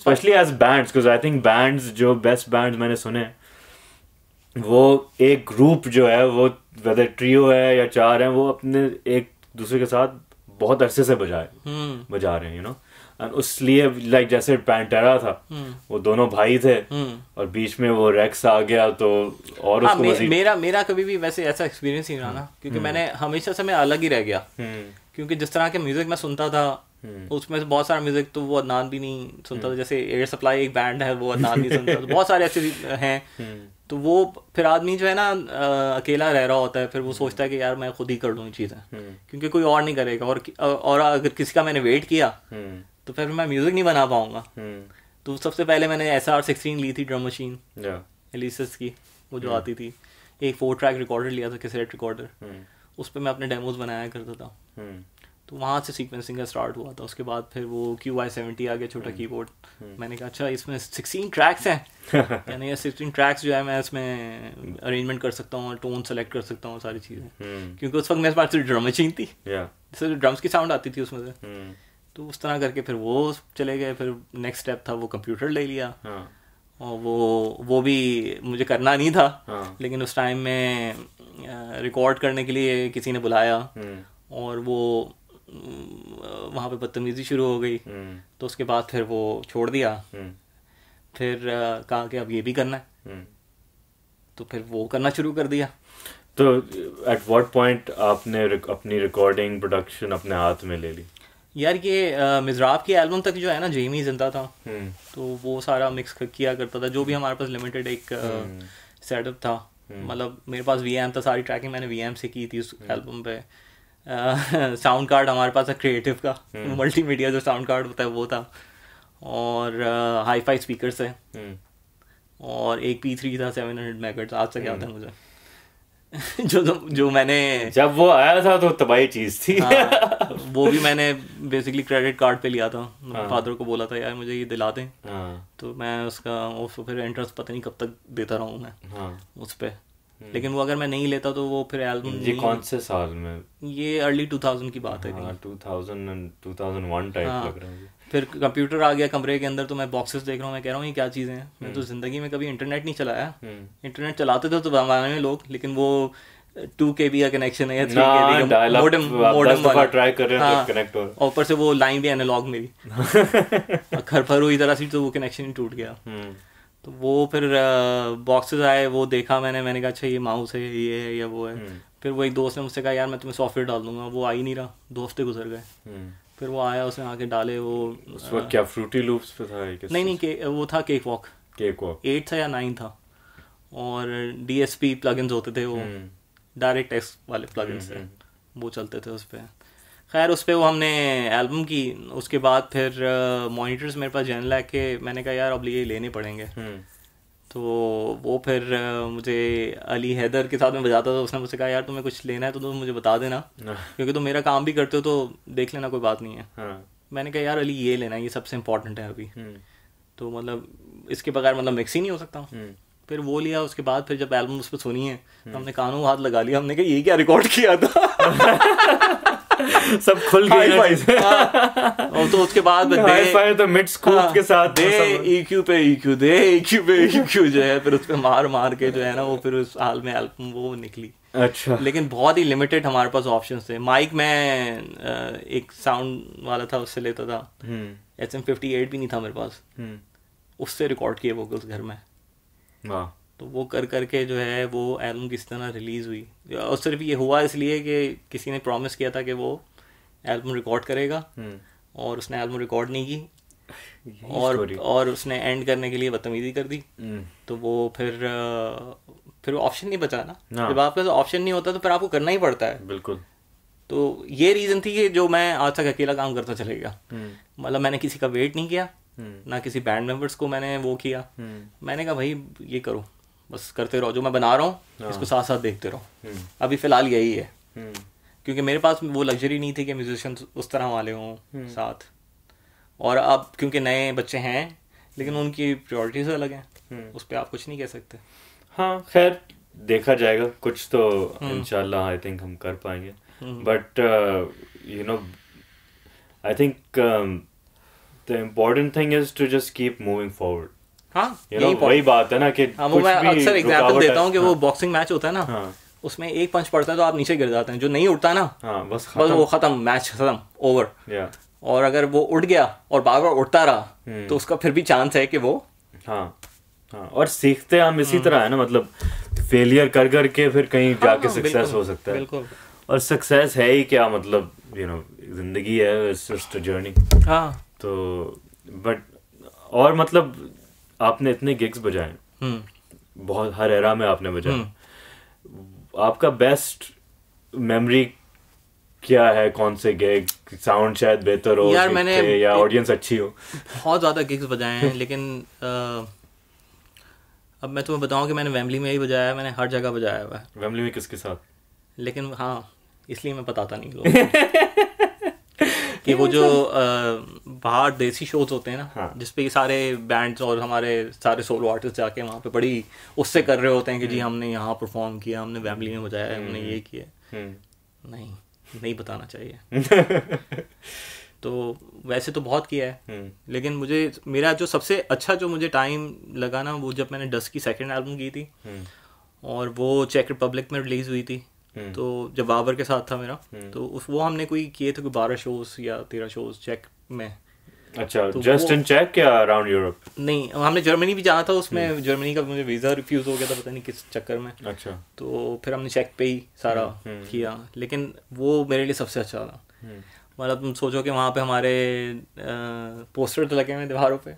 specially as bands because I think bands जो बेस्ट बैंड्स मैंने सुने वो एक ग्रुप जो है वो वेदर ट्रियो है या चार है वो अपने एक दूसरे के साथ बहुत अरसे से बजाए hmm. बजा रहे हैं यू नो एंड लिए लाइक जैसे पैंटेरा था hmm. वो दोनों भाई थे hmm. और बीच में वो रेक्स आ गया तो और हाँ, उसको मे, मेरा मेरा कभी भी वैसे ऐसा एक्सपीरियंस ही रहा ना क्योंकि मैंने हमेशा से मैं अलग ही रह गया क्योंकि जिस तरह के म्यूजिक मैं सुनता था हम्म। उसमें से बहुत सारा म्यूजिक तो वो अदनान भी नहीं सुनता था हम्म। जैसे एयर सप्लाई एक बैंड है वो अदनान नहीं सुनता था बहुत सारे ऐसे हैं हम्म। तो वो फिर आदमी जो है ना अकेला रह रहा होता है फिर वो सोचता है कि यार मैं खुद ही कर लूँ चीज़ें क्योंकि कोई और नहीं करेगा और और अगर किसी का मैंने वेट किया तो फिर मैं म्यूज़िक नहीं बना पाऊंगा तो सबसे पहले मैंने एस आर सिक्सटीन ली थी ड्रम मशीन एलिस की वो जो आती थी एक फोर ट्रैक रिकॉर्डर लिया था किसरेट रिकॉर्डर उस पर मैं अपने डेमोज बनाया करता था हम्म। तो वहाँ से सीक्वेंसिंग का स्टार्ट हुआ था उसके बाद फिर वो क्यू आई सेवेंटी आ गया छोटा की हम्म। बोर्ड हम्म। मैंने कहा अच्छा इसमें सिक्सटीन ट्रैक्स हैं यानी ये सिक्सटीन ट्रैक्स जो है मैं इसमें अरेंजमेंट कर सकता हूँ टोन सेलेक्ट कर सकता हूँ सारी चीज़ें क्योंकि उस वक्त मेरे पास सिर्फ ड्रम मशीन थी सिर्फ ड्रम्स की साउंड आती थी उसमें से तो उस तरह करके फिर वो चले गए फिर नेक्स्ट स्टेप था वो कंप्यूटर ले लिया हाँ। और वो वो भी मुझे करना नहीं था हाँ। लेकिन उस टाइम में रिकॉर्ड करने के लिए किसी ने बुलाया हम्म। और वो वहाँ पे बदतमीजी शुरू हो गई हम्म। तो उसके बाद फिर वो छोड़ दिया हम्म। फिर कहा कि अब ये भी करना है तो फिर वो करना शुरू कर दिया तो एट व्हाट पॉइंट आपने रिक, अपनी रिकॉर्डिंग प्रोडक्शन अपने हाथ में ले ली यार ये मिजराब के एल्बम तक जो है ना जेमी जिंदा था तो वो सारा मिक्स किया करता था जो भी हमारे पास लिमिटेड एक सेटअप था हम्म। मतलब मेरे पास वी तो सारी ट्रैकिंग मैंने वी से की थी उस एल्बम हम्म। पे साउंड कार्ड हमारे पास था क्रिएटिव का मल्टीमीडिया जो साउंड कार्ड होता है वो था और हाई फाई स्पीकर से हम्म। और एक पी थ्री था सेवन हंड्रेड मैगट आज तक होता है मुझे जो तो, जो मैंने जब वो आया था तो तबाही तो चीज थी हाँ, वो भी मैंने बेसिकली क्रेडिट कार्ड पे लिया था हाँ, फादर को बोला था यार मुझे ये दिला दें हाँ, तो मैं उसका उस फिर इंटरेस्ट पता नहीं कब तक देता रहा हूँ मैं हाँ, उस पर हम्म। लेकिन वो अगर मैं नहीं लेता तो वो फिर एल्बम ये कौन से साल में ये अर्ली टू थाउजेंड की बात है टू थाउजेंड एंड टू लग रहा है फिर कंप्यूटर आ गया कमरे के अंदर तो मैं बॉक्सेस देख रहा हूँ मैं कह रहा हूँ ये क्या चीज़ें हैं मैं हम्म। तो ज़िंदगी में कभी इंटरनेट नहीं चलाया इंटरनेट हम्म। चलाते थे तो जमाने में लोग लेकिन वो टू के बी का कनेक्शन है ऊपर से वो लाइन भी एनालॉग मेरी खर फर हुई तरह सी तो वो कनेक्शन ही टूट गया हम्म। तो वो फिर बॉक्सेस आए वो देखा मैंने मैंने कहा अच्छा ये माउस है ये है या वो है फिर वो एक दोस्त ने मुझसे कहा यार मैं तुम्हें सॉफ्टवेयर डाल दूंगा वो आ ही नहीं रहा दो हफ्ते गुजर गए फिर वो आया उसने आके डाले वो उस वक्त क्या फ्रूटी लूप्स पे था नहीं नहीं के, वो था Cakewalk Cakewalk eight था या नाइन था और डीएसपी प्लगइन्स होते थे वो डायरेक्ट हम्म। एक्स वाले प्लगइन्स हम्म, थे हम्म। वो चलते थे उस पर खैर उस पर वो हमने एल्बम की उसके बाद फिर मॉनिटर्स uh, मेरे पास जैन लैक के मैंने कहा यार अब ये लेने पड़ेंगे तो वो फिर मुझे अली हैदर के साथ में बजाता था उसने मुझसे कहा यार तुम्हें कुछ लेना है तो तुम मुझे बता देना हाँ। क्योंकि तुम मेरा काम भी करते हो तो देख लेना कोई बात नहीं है हाँ। मैंने कहा यार अली ये लेना ये सबसे इम्पोर्टेंट है अभी हम्म। तो मतलब इसके बगैर मतलब मिक्स ही नहीं हो सकता हम्म। फिर वो लिया उसके बाद फिर जब एल्बम उस पर सुनी है तो हमने कानों हाथ लगा लिया हमने कहा ये क्या रिकॉर्ड किया था सब खुल गए हाँ। और तो उसके बाद दे तो मिड स्कूल हाँ, के साथ दे ईक्यू e पे ईक्यू e दे ईक्यू e पे ईक्यू जो है फिर उस पे मार मार के जो है ना वो फिर उस हाल में एल्बम वो निकली अच्छा लेकिन बहुत ही लिमिटेड हमारे पास ऑप्शन थे माइक मैं एक साउंड वाला था उससे लेता था एच एम फिफ्टी एट भी नहीं था मेरे पास हम्म। उससे रिकॉर्ड किए वोकल्स घर में वाह तो वो कर करके जो है वो एल्बम किस तरह रिलीज़ हुई और सिर्फ ये हुआ इसलिए कि किसी ने प्रॉमिस किया था कि वो एल्बम रिकॉर्ड करेगा हम्म। और उसने एल्बम रिकॉर्ड नहीं की और और उसने एंड करने के लिए बदतमीजी कर दी हम्म। तो वो फिर फिर ऑप्शन नहीं बचा ना, हाँ। जब आपके पास ऑप्शन नहीं होता तो फिर आपको करना ही पड़ता है बिल्कुल तो ये रीज़न थी कि जो मैं आज तक अकेला काम करता चलेगा हम्म। मतलब मैंने किसी का वेट नहीं किया ना किसी बैंड मेंबर्स को मैंने वो किया मैंने कहा भाई ये करो बस करते रहो जो मैं बना रहा हूँ हाँ। इसको साथ साथ देखते रहो हम्म। अभी फिलहाल यही है हम्म। क्योंकि मेरे पास वो लग्जरी नहीं थी कि म्यूजिशियन उस तरह वाले हों हम्म। साथ और अब क्योंकि नए बच्चे हैं लेकिन उनकी प्रायोरिटीज अलग हैं उस पर आप कुछ नहीं कह सकते हाँ खैर देखा जाएगा कुछ तो इनशाला आई थिंक हम कर पाएंगे but you know I think the important thing is to just keep moving forward हाँ यही वही बात है ना कि हाँ वो मैं भी अक्सर एग्जाम्पल देता हूँ कि हाँ, वो बॉक्सिंग मैच होता है ना हाँ, उसमें एक पंच पड़ता है तो आप नीचे गिर जाते हैं जो नहीं उठता ना हाँ, बस बस वो खत्म मैच खत्म ओवर और अगर वो उठ गया और बार बार उठता रहा हम्म। तो उसका फिर भी चांस है कि वो हाँ, हाँ और सीखते हम इसी हम्म। तरह है ना मतलब फेलियर कर कर के फिर कहीं हाँ, जाके सक्सेस हाँ, हो सकता है और सक्सेस है ही क्या मतलब यू नो जिंदगी है जर्नी हाँ तो बट और मतलब आपने इतने गिग्स बजाए हम्म। बहुत हर एरा में आपने बजाए हम्म। आपका बेस्ट मेमोरी क्या है कौन से गिग साउंड शायद बेहतर हो यार मैंने या ऑडियंस अच्छी हो बहुत ज़्यादा गिग्स बजाए हैं लेकिन आ, अब मैं तुम्हें बताऊं कि मैंने वैमली में ही बजाया है मैंने हर जगह बजाया हुआ है वैमली में किसके साथ लेकिन हाँ इसलिए मैं बताता नहीं कि वो हम्म, जो बाहर देसी शोज होते हैं ना हाँ। जिसपे सारे बैंड्स और हमारे सारे सोलो आर्टिस्ट जाके वहाँ पे बड़ी उससे कर रहे होते हैं कि जी हम्म। हमने यहाँ परफॉर्म किया हमने फैमिली में बजाया हम्म, हमने ये किया नहीं नहीं बताना चाहिए तो वैसे तो बहुत किया है लेकिन मुझे मेरा जो सबसे अच्छा जो मुझे टाइम लगा ना वो जब मैंने डस्ट की सेकेंड एल्बम की थी और वो चेक रिपब्लिक में रिलीज हुई थी हम्म। तो जब बाबर के साथ था मेरा हम्म। तो उस वो हमने कोई किए थे कोई बारह शोज या तेरह शोज चेक में अच्छा जस्ट इन चेक या अराउंड यूरोप नहीं हमने जर्मनी भी जाना था उसमें जर्मनी हम्म। का मुझे वीज़ा रिफ्यूज़ हो गया था पता नहीं किस चक्कर में अच्छा तो फिर हमने चेक पे ही सारा किया लेकिन वो मेरे लिए सबसे अच्छा था मतलब तुम सोचो कि वहाँ पे हमारे पोस्टर तो लगे हुए दीवारों पे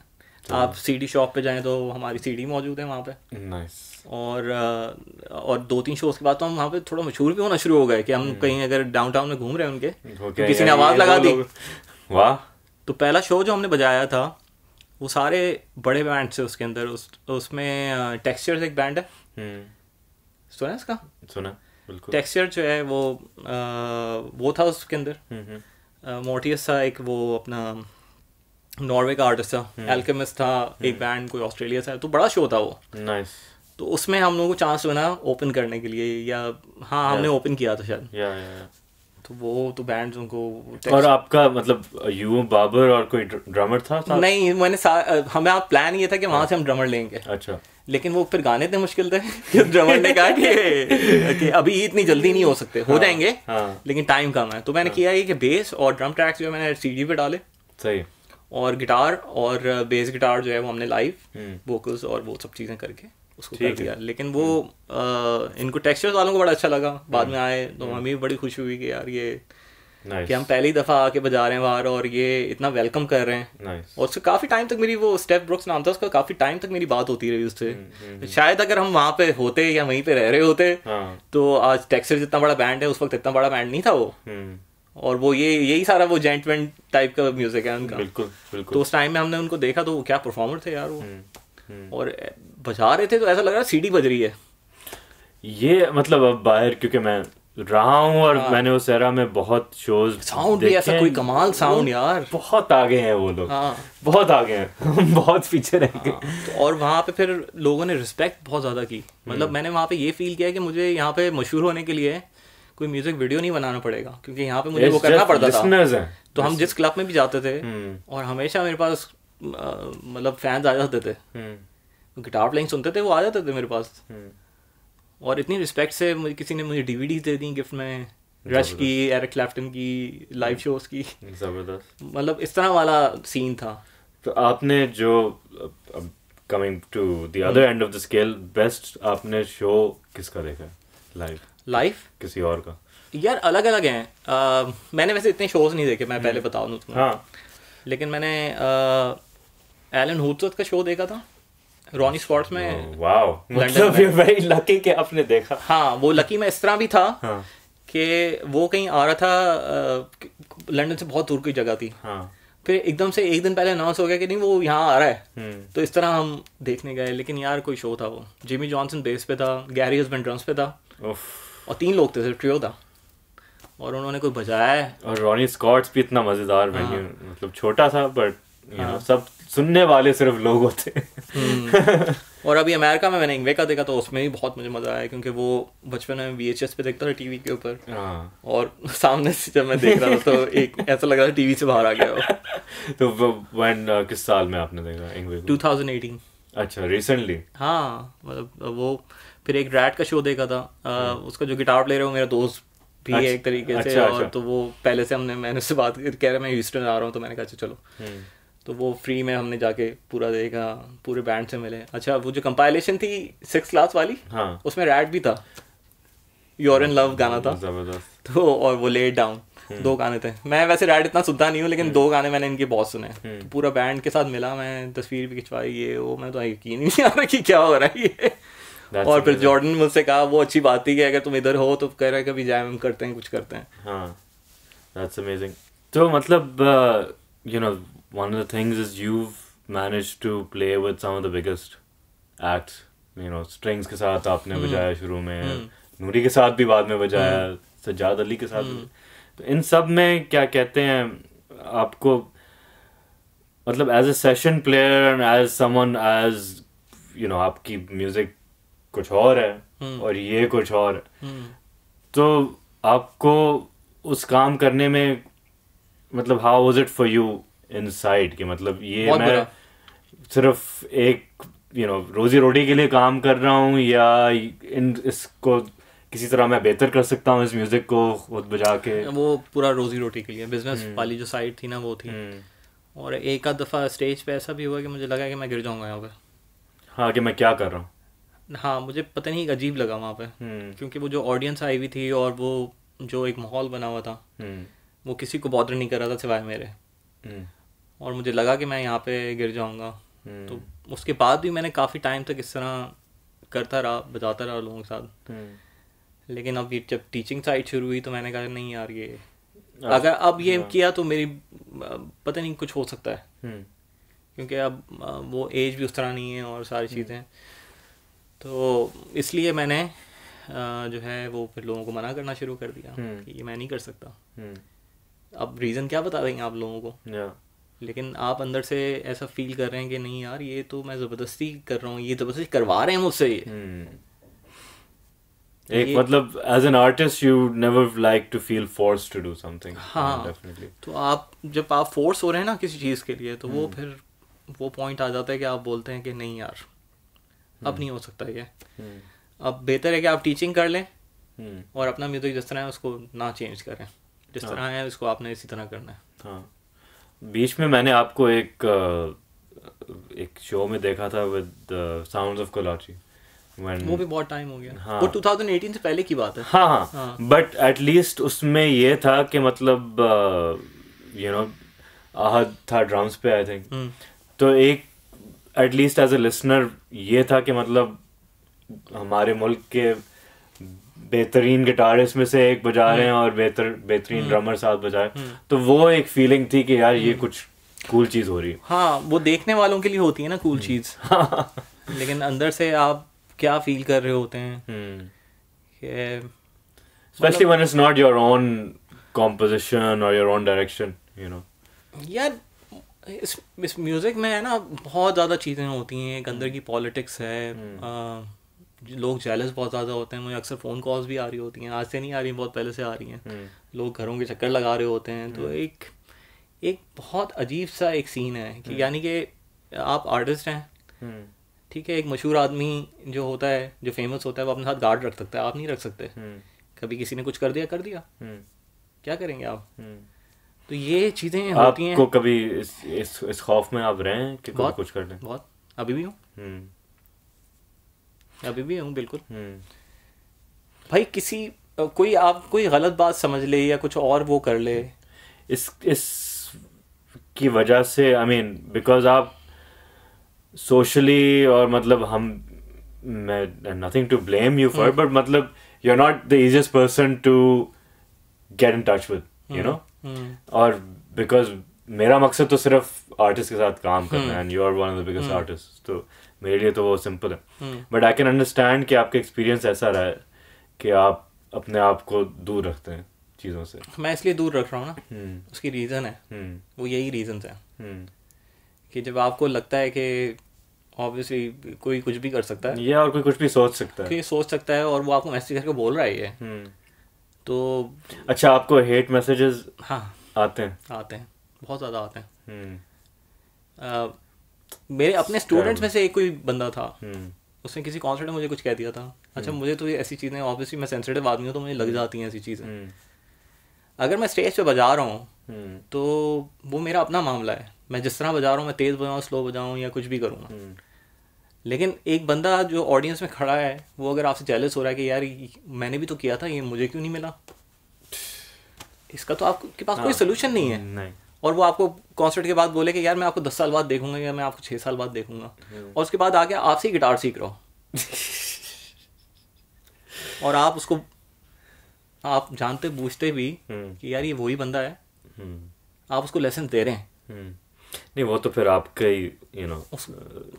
हाँ। आप सीडी शॉप पे जाएं तो हमारी सीडी मौजूद है वहाँ पे नाइस और और दो तीन शोज के बाद तो हम वहाँ पे थोड़ा मशहूर भी होना शुरू हो गए कि हम हम्म। कहीं अगर डाउनटाउन में घूम रहे हैं उनके तो किसी ने आवाज़ लगा दी वाह तो पहला शो जो हमने बजाया था वो सारे बड़े बैंड थे उसके अंदर उस उसमें टेक्सचर्स एक बैंड है हम्म। सुना इसका सुना टेक्सचर जो है वो आ, वो था उसके अंदर मोटियस हम्म, था एक वो अपना नॉर्वे का आर्टिस्ट था एल्केमिस्ट था एक बैंड कोई ऑस्ट्रेलिया था तो बड़ा शो था वो नाइस nice. तो उसमें हम लोगों को चांस बना ओपन करने के लिए या हाँ हमने ओपन किया था शायद तो वो तो बैंड्स उनको और आपका मतलब यू बाबर और कोई ड्रमर था, साथ? नहीं मैंने हमें आप प्लान ये था कि वहां से हम ड्रमर लेंगे अच्छा लेकिन वो फिर गाने थे मुश्किल थे ड्रमर ने कहा कि, okay, अभी इतनी जल्दी नहीं हो सकते हो हाँ, जाएंगे हाँ, लेकिन टाइम कम है तो मैंने हाँ, किया ये कि बेस और ड्रम ट्रैक्स जो है मैंने सीडी पे डाले सही और गिटार और बेस गिटार जो है वो हमने लाइव वोकल्स हम्म। और वो सब चीज़ें करके उसको कर दिया लेकिन वो आ, इनको टेक्सचर वालों को बड़ा अच्छा लगा बाद में हम्म। आए तो हमें भी बड़ी खुशी हुई कि यार ये nice. कि हम पहली दफ़ा आके बजा रहे हैं बाहर और ये इतना वेलकम कर रहे हैं nice. और उससे काफ़ी टाइम तक मेरी वो स्टेप ब्रुक्स नाम था उसका काफ़ी टाइम तक मेरी बात होती रही उससे हम्म, हम्म, शायद अगर हम वहाँ पे होते या वहीं पे रह रहे होते हाँ. तो आज टेक्सचर जितना बड़ा बैंड है उस वक्त इतना बड़ा बैंड नहीं था वो और वो ये यही सारा वो जेंटमेंट टाइप का म्यूजिक है उनका बिल्कुल बिल्कुल तो उस टाइम में हमने उनको देखा तो वो क्या परफॉर्मर थे यार वो हम्म। और बजा रहे थे तो ऐसा लग रहा सीडी बज रही है ये मतलब अब बाहर क्योंकि मैं रहा हूँ और आ, हाँ। मैंने उस एरा में बहुत शोज साउंड भी ऐसा कोई कमाल साउंड यार बहुत आगे हैं वो लोग हाँ। बहुत आगे हैं बहुत पीछे रह गए हाँ, तो और वहाँ पे फिर लोगों ने रिस्पेक्ट बहुत ज़्यादा की मतलब हम्म। मैंने वहाँ पे ये फील किया कि मुझे यहाँ पे मशहूर होने के लिए कोई म्यूजिक वीडियो नहीं बनाना पड़ेगा क्योंकि यहाँ पे मुझे वो करना पड़ता था तो हम जिस क्लब में भी जाते थे हम्म। और हमेशा मेरे पास मतलब फैंस आ जाते थे गिटार हम्म। प्लेइंग सुनते थे वो आ जाते थे मेरे पास हम्म। और इतनी रिस्पेक्ट से मुझे किसी ने मुझे डीवीडीज दे दी गिफ्ट में रश की एरिक क्लैफ्टन की लाइव शोज हम्म। की जबरदस्त मतलब इस तरह वाला सीन था तो आपने जो coming to the other end of the scale best आपने शो किसका देखा लाइव लाइव किसी और का यार अलग अलग हैं uh, मैंने वैसे इतने शोज नहीं देखे मैं पहले बता बताऊँ तो। हाँ लेकिन मैंने एलन हुथर्थ का शो देखा था रॉनी स्पॉट्स में वाओ oh, मतलब यू वेरी लकी कि आपने देखा हाँ वो लकी मैं इस तरह भी था हाँ। कि वो कहीं आ रहा था लंदन से बहुत दूर की जगह थी हाँ। फिर एकदम से एक दिन पहले अनाउंस हो गया कि नहीं वो यहाँ आ रहा है हम्म। तो इस तरह हम देखने गए लेकिन यार कोई शो था वो जिमी जॉनसन बेस पे था गैरी हस्बैंड ड्रम्स पे था और तीन लोग थे सिर्फ ट्रियो था और उन्होंने कुछ बजाया है और रॉनी स्कॉट्स भी इतना मजेदार हाँ। मतलब छोटा था बट यू नो सब सुनने वाले सिर्फ लोग होते हम्म। और अभी अमेरिका में मैंने इंगवे का देखा तो उसमें भी बहुत मुझे मजा आया क्योंकि वो बचपन में वी पे देखता था टीवी के ऊपर हाँ। और सामने से जब मैं देख रहा था तो एक ऐसा लग रहा था टीवी से बाहर आ गया तो वन uh, किस साल में आपने देखा इंगवे को 2018 अच्छा रिसेंटली हाँ मतलब वो फिर एक रैट का शो देखा था आ, uh, हाँ। उसका जो गिटार प्लेयर है वो मेरा दोस्त भी अच्छा, एक तरीके से अच्छा, और अच्छा। तो वो पहले से हमने मैंने उससे बात कह रहा मैं ह्यूस्टन आ रहा हूँ तो मैंने कहा अच्छा, चलो हम्म। तो वो फ्री में हमने जाके पूरा देखा पूरे बैंड से मिले अच्छा वो जो कंपाइलेशन थी सिक्स क्लास वाली हाँ उसमें रैड भी था योर इन लव गाना था जबरदस्त तो और वो लेट डाउन हम्म। दो गाने थे मैं वैसे रैड इतना सुनता नहीं हूँ लेकिन हम्म। दो गाने मैंने इनके बहुत सुने तो पूरा बैंड के साथ मिला मैं तस्वीर भी खिंचवाई ये वो मैं तो यकीन नहीं आ रहा कि क्या हो रहा है ये और फिर जॉर्डन मुझसे कहा वो अच्छी बात ही कि अगर तुम इधर हो तो कह रहे कभी जाए हम करते हैं कुछ करते हैं हाँ दैट्स अमेजिंग तो मतलब you know one of the things is you manage to play with some of the biggest acts you know Strings के साथ आपने hmm. बजाया शुरू में hmm. नूरी के साथ भी बाद में बजाया hmm. सज्जाद अली के साथ तो इन सब में क्या कहते हैं आपको मतलब as a session player and as someone as you know आपकी म्यूजिक कुछ और है हम्म। और ये कुछ और है हम्म। तो आपको उस काम करने में मतलब how was it for you inside कि मतलब ये मैं सिर्फ एक यू नो रोजी रोटी के लिए काम कर रहा हूँ या इन इसको किसी तरह मैं बेहतर कर सकता हूँ इस म्यूजिक को खुद बजा के वो पूरा रोजी रोटी के लिए बिजनेस हम्म। वाली जो साइड थी ना वो थी और एक आध दफ़ा स्टेज पे ऐसा भी हुआ कि मुझे लगा कि मैं गिर जाऊंगा यहाँ पे हाँ कि मैं क्या कर रहा हूँ हाँ मुझे पता नहीं अजीब लगा वहाँ पे हम्म। क्योंकि वो जो ऑडियंस आई हुई थी और वो जो एक माहौल बना हुआ था हम्म। वो किसी को बॉडर नहीं कर रहा था सिवाय मेरे हम्म। और मुझे लगा कि मैं यहाँ पे गिर जाऊँगा तो उसके बाद भी मैंने काफ़ी टाइम तक इस तरह करता रहा बताता रहा लोगों के साथ लेकिन अब ये जब टीचिंग साइड शुरू हुई तो मैंने कहा नहीं यार ये अगर अब ये हाँ। किया तो मेरी पता नहीं कुछ हो सकता है क्योंकि अब वो एज भी उस तरह नहीं है और सारी चीज़ें तो इसलिए मैंने जो है वो फिर लोगों को मना करना शुरू कर दिया हम्म। कि ये मैं नहीं कर सकता हम्म। अब रीज़न क्या बता देंगे आप लोगों को लेकिन आप अंदर से ऐसा फील कर रहे हैं कि नहीं यार ये तो मैं ज़बरदस्ती कर रहा हूँ ये ज़बरदस्ती करवा रहे हैं मुझसे हम्म। ये एक मतलब as an artist you never like to feel forced to do something हाँ डेफिनेटली तो आप जब आप फोर्स हो रहे हैं ना किसी चीज़ के लिए तो वो फिर वो पॉइंट आ जाता है कि आप बोलते हैं कि नहीं यार हम्म। अब नहीं हो सकता ये हम्म। अब बेहतर है कि आप टीचिंग कर लें हम्म। और अपना म्यूजिक तो जिस तरह है उसको ना चेंज करें जिस हाँ। तरह है उसको आपने इसी तरह करना है हाँ। बीच में मैंने आपको एक एक शो में देखा था with sounds of Kolachi when वो भी बहुत टाइम हो गया हाँ, वो 2018 से पहले की बात है हाँ हाँ बट हाँ। एटलीस्ट उसमें ये था कि मतलब यू नो आहद था ड्रम्स पे आई थिंक तो एक एटलीस्ट एज ए लिसनर ये था कि मतलब हमारे मुल्क के बेहतरीन गिटारिस्ट में से एक बजा रहे हैं हम्म। और बेहतर बेहतरीन ड्रमर साथ बजा रहे तो वो एक फीलिंग थी कि यार ये हम्म। कुछ कूल चीज हो रही है हाँ वो देखने वालों के लिए होती है ना कूल हम्म। चीज लेकिन अंदर से आप क्या फील कर रहे होते हैं specially when it's not your own composition और your own direction you know यार इस इस म्यूज़िक में है ना बहुत ज़्यादा चीज़ें होती हैं एक अंदर हम्म। की पॉलिटिक्स है आ, हम्म। लोग जेलस बहुत ज़्यादा होते हैं मुझे अक्सर फ़ोन कॉल्स भी आ रही होती हैं आज से नहीं आ रही बहुत पहले से आ रही हैं हम्म। लोग घरों के चक्कर लगा रहे होते हैं तो एक एक बहुत अजीब सा एक सीन है कि यानी कि आप आर्टिस्ट हैं ठीक है एक मशहूर आदमी जो होता है जो फेमस होता है वो अपने साथ गार्ड रख सकता है आप नहीं रख सकते कभी किसी ने कुछ कर दिया कर दिया क्या करेंगे आप तो ये चीज़ें होती हैं आपको कभी इस इस इस खौफ में आप रहे हैं कि बहुत कुछ कर लें बहुत अभी भी हूँ हम्म। अभी भी हूँ बिल्कुल हम्म। भाई किसी कोई आप कोई गलत बात समझ ले या कुछ और वो कर ले इस इस की वजह से आई मीन बिकॉज आप सोशली और मतलब हम मैं nothing to blame you for but मतलब you are not the easiest person to get in touch with you know Hmm. और बिकॉज मेरा मकसद तो सिर्फ आर्टिस्ट के साथ काम करना है and you are one of the biggest artist तो मेरे लिए तो वो सिंपल है बट आई कैन अंडरस्टैंड कि आपका एक्सपीरियंस ऐसा रहा है कि आप अपने आप को दूर रखते हैं चीज़ों से मैं इसलिए दूर रख रहा हूँ ना hmm. उसकी रीज़न है hmm. वो यही रीजन है कि जब आपको लगता है कि ऑब्वियसली कोई कुछ भी कर सकता है या और कोई कुछ भी सोच सकता है कोई सोच सकता है और वो आपको मैसेज करके बोल रहा है ये तो अच्छा आपको हेट मैसेजेस हाँ आते हैं आते हैं बहुत ज़्यादा आते हैं आ, हम्म। मेरे अपने स्टूडेंट्स में से एक कोई बंदा था हम्म। उसने किसी कॉन्सर्ट में मुझे कुछ कह दिया था अच्छा हम्म। मुझे तो ये ऐसी चीज़ें ऑब्वियसली मैं सेंसिटिव आदमी हूँ तो मुझे लग जाती हैं ऐसी चीज़ें अगर मैं स्टेज पे बजा रहा हूँ तो वो मेरा अपना मामला है मैं जिस तरह बजा रहा हूँ मैं तेज़ बजाऊँ स्लो बजाऊँ या कुछ भी करूँगा लेकिन एक बंदा जो ऑडियंस में खड़ा है वो अगर आपसे जेलस हो रहा है कि यार मैंने भी तो किया था ये मुझे क्यों नहीं मिला इसका तो आपके पास कोई सोल्यूशन हाँ। नहीं है नहीं और वो आपको कॉन्सर्ट के बाद बोले कि यार मैं आपको दस साल बाद देखूंगा या मैं आपको छः साल बाद देखूंगा हम्म। और उसके बाद आके आपसे ही गिटार सीख रहा और आप उसको आप जानते बूझते भी हम्म। कि यार ये वही बंदा है हम्म। आप उसको लेसन दे रहे हैं नहीं वो तो फिर आपका ही यू नो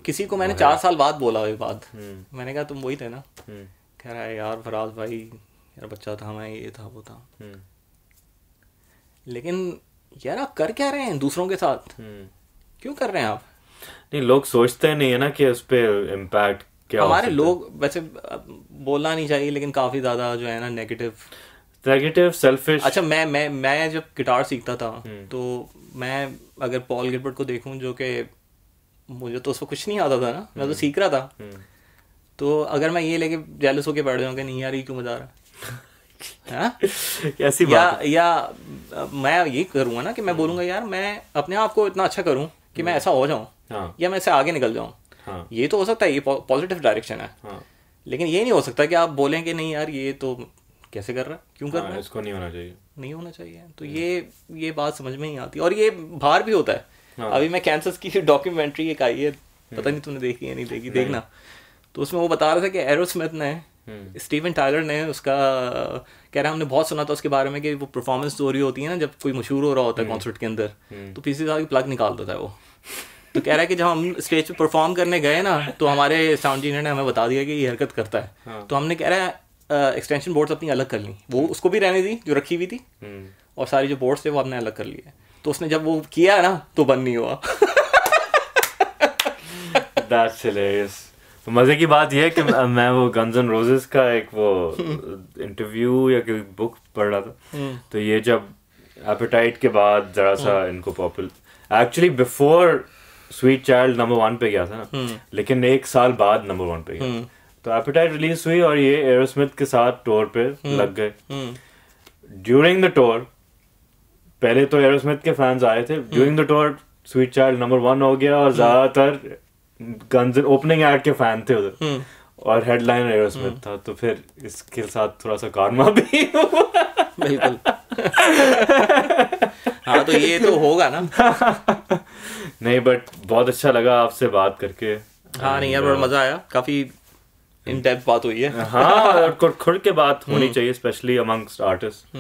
किसी को मैंने चार साल बाद बोला ये बात हम्म। मैंने कहा तुम वही थे ना हम्म। कह रहा है यार फराज भाई यार बच्चा था मैं ये था वो था हम्म। लेकिन यार आप कर क्या रहे हैं दूसरों के साथ क्यों कर रहे हैं आप नहीं लोग सोचते नहीं है ना कि उस पर इम्पैक्ट क्या हमारे लोग वैसे बोलना नहीं चाहिए लेकिन काफी ज्यादा जो है ना नेगेटिव नेगेटिव सेल्फिश अच्छा मैं मैं मैं जब गिटार सीखता था हम्म। तो मैं अगर पॉल गिलबर्ट को देखूं जो कि मुझे तो उसको कुछ नहीं आता था ना मैं तो हम्म। सीख रहा था हम्म। तो अगर मैं ये लेके जेलस होके बैठ जाऊँ कि नहीं यार ये क्यों मजा रहा हाँ? कैसी बात या, या मैं ये करूँगा ना कि मैं बोलूँगा यार मैं अपने आप को इतना अच्छा करूँ कि मैं ऐसा हो जाऊँ हाँ। या मैं ऐसे आगे निकल जाऊँ हाँ। ये तो हो सकता है ये पॉजिटिव डायरेक्शन है हाँ। लेकिन ये नहीं हो सकता कि आप बोलें कि नहीं यार ये तो कैसे कर रहा है क्यों कर हाँ, रहा है इसको नहीं होना चाहिए नहीं होना चाहिए तो ये ये बात समझ में नहीं आती और ये बाहर भी होता है हाँ। अभी मैं कैंसर की डॉक्यूमेंट्री एक आई है हम्म। पता नहीं तुमने देखी है नहीं देखी देखना तो उसमें वो बता रहा था कि एरोस्मिथ ने स्टीवन हम्म। टायलर ने उसका कह रहा है हमने बहुत सुना था उसके बारे में कि वो परफॉर्मेंस जो रही होती है ना जब कोई मशहूर हो रहा होता है कॉन्सर्ट हम्म। के अंदर तो पीसी साहब की प्लग निकाल देता है वो तो कह रहा है कि जब हम स्टेज पे परफॉर्म करने गए ना तो हमारे साउंड इंजीनियर ने हमें बता दिया कि ये हरकत करता है हाँ। तो हमने कह रहा है एक्सटेंशन बोर्ड्स अपनी अलग कर ली वो हम्म। उसको भी रहने दी जो रखी हुई थी हम्म। और सारी जो बोर्ड्स थे वो आपने अलग कर लिए तो उसने जब वो किया ना तो बंद नहीं हुआ That's hilarious. मजे की बात यह है कि मैं वो गन्स एंड रोजेस का एक वो इंटरव्यू या कोई बुक पढ़ रहा था हम्म। तो ये जब एपेटाइट के बाद जरा सा इनको popular actually before sweet child number one पे गया था ना लेकिन एक साल बाद नंबर वन पे गया तो एपिटाइट रिलीज हुई और ये एरोस्मिथ के साथ टूर पे हम्म, लग गए ड्यूरिंग द टूर पहले तो एरोस्मिथ के फैंस आए थे during the tour sweet child number one हो गया और हम्म। ज्यादातर गन्स ओपनिंग एड के फैन थे उधर हम्म। और हेडलाइन एरोस्मिथ था तो फिर इसके साथ थोड़ा सा कारमा भी बिल्कुल हाँ तो ये तो होगा ना नहीं बट बहुत अच्छा लगा आपसे बात करके हाँ नहीं यार बड़ा uh, मजा आया काफी इन डेप्थ बात हुई है हाँ और खुल के बात होनी हम्म। चाहिए स्पेशली अमंगस्ट आर्टिस्ट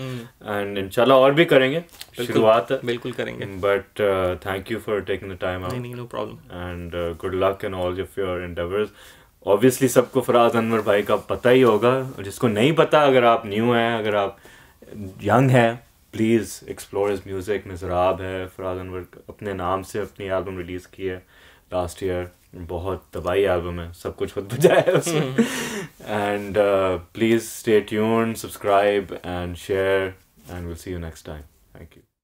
एंड इंशाल्लाह और भी करेंगे शुरुआत बिल्कुल करेंगे but thank you for taking the time out no problem and good luck in all of your endeavours obviously सबको फराज अनवर भाई का पता ही होगा जिसको नहीं पता अगर आप न्यू हैं अगर आप यंग हैं please explore is music Mizraab है फराज अनवर अपने नाम से अपनी एल्बम रिलीज़ की है लास्ट ईयर बहुत तबाही एल्बम है सब कुछ खुद बजाया है उसमें and please stay tune subscribe and share and will see you next time thank you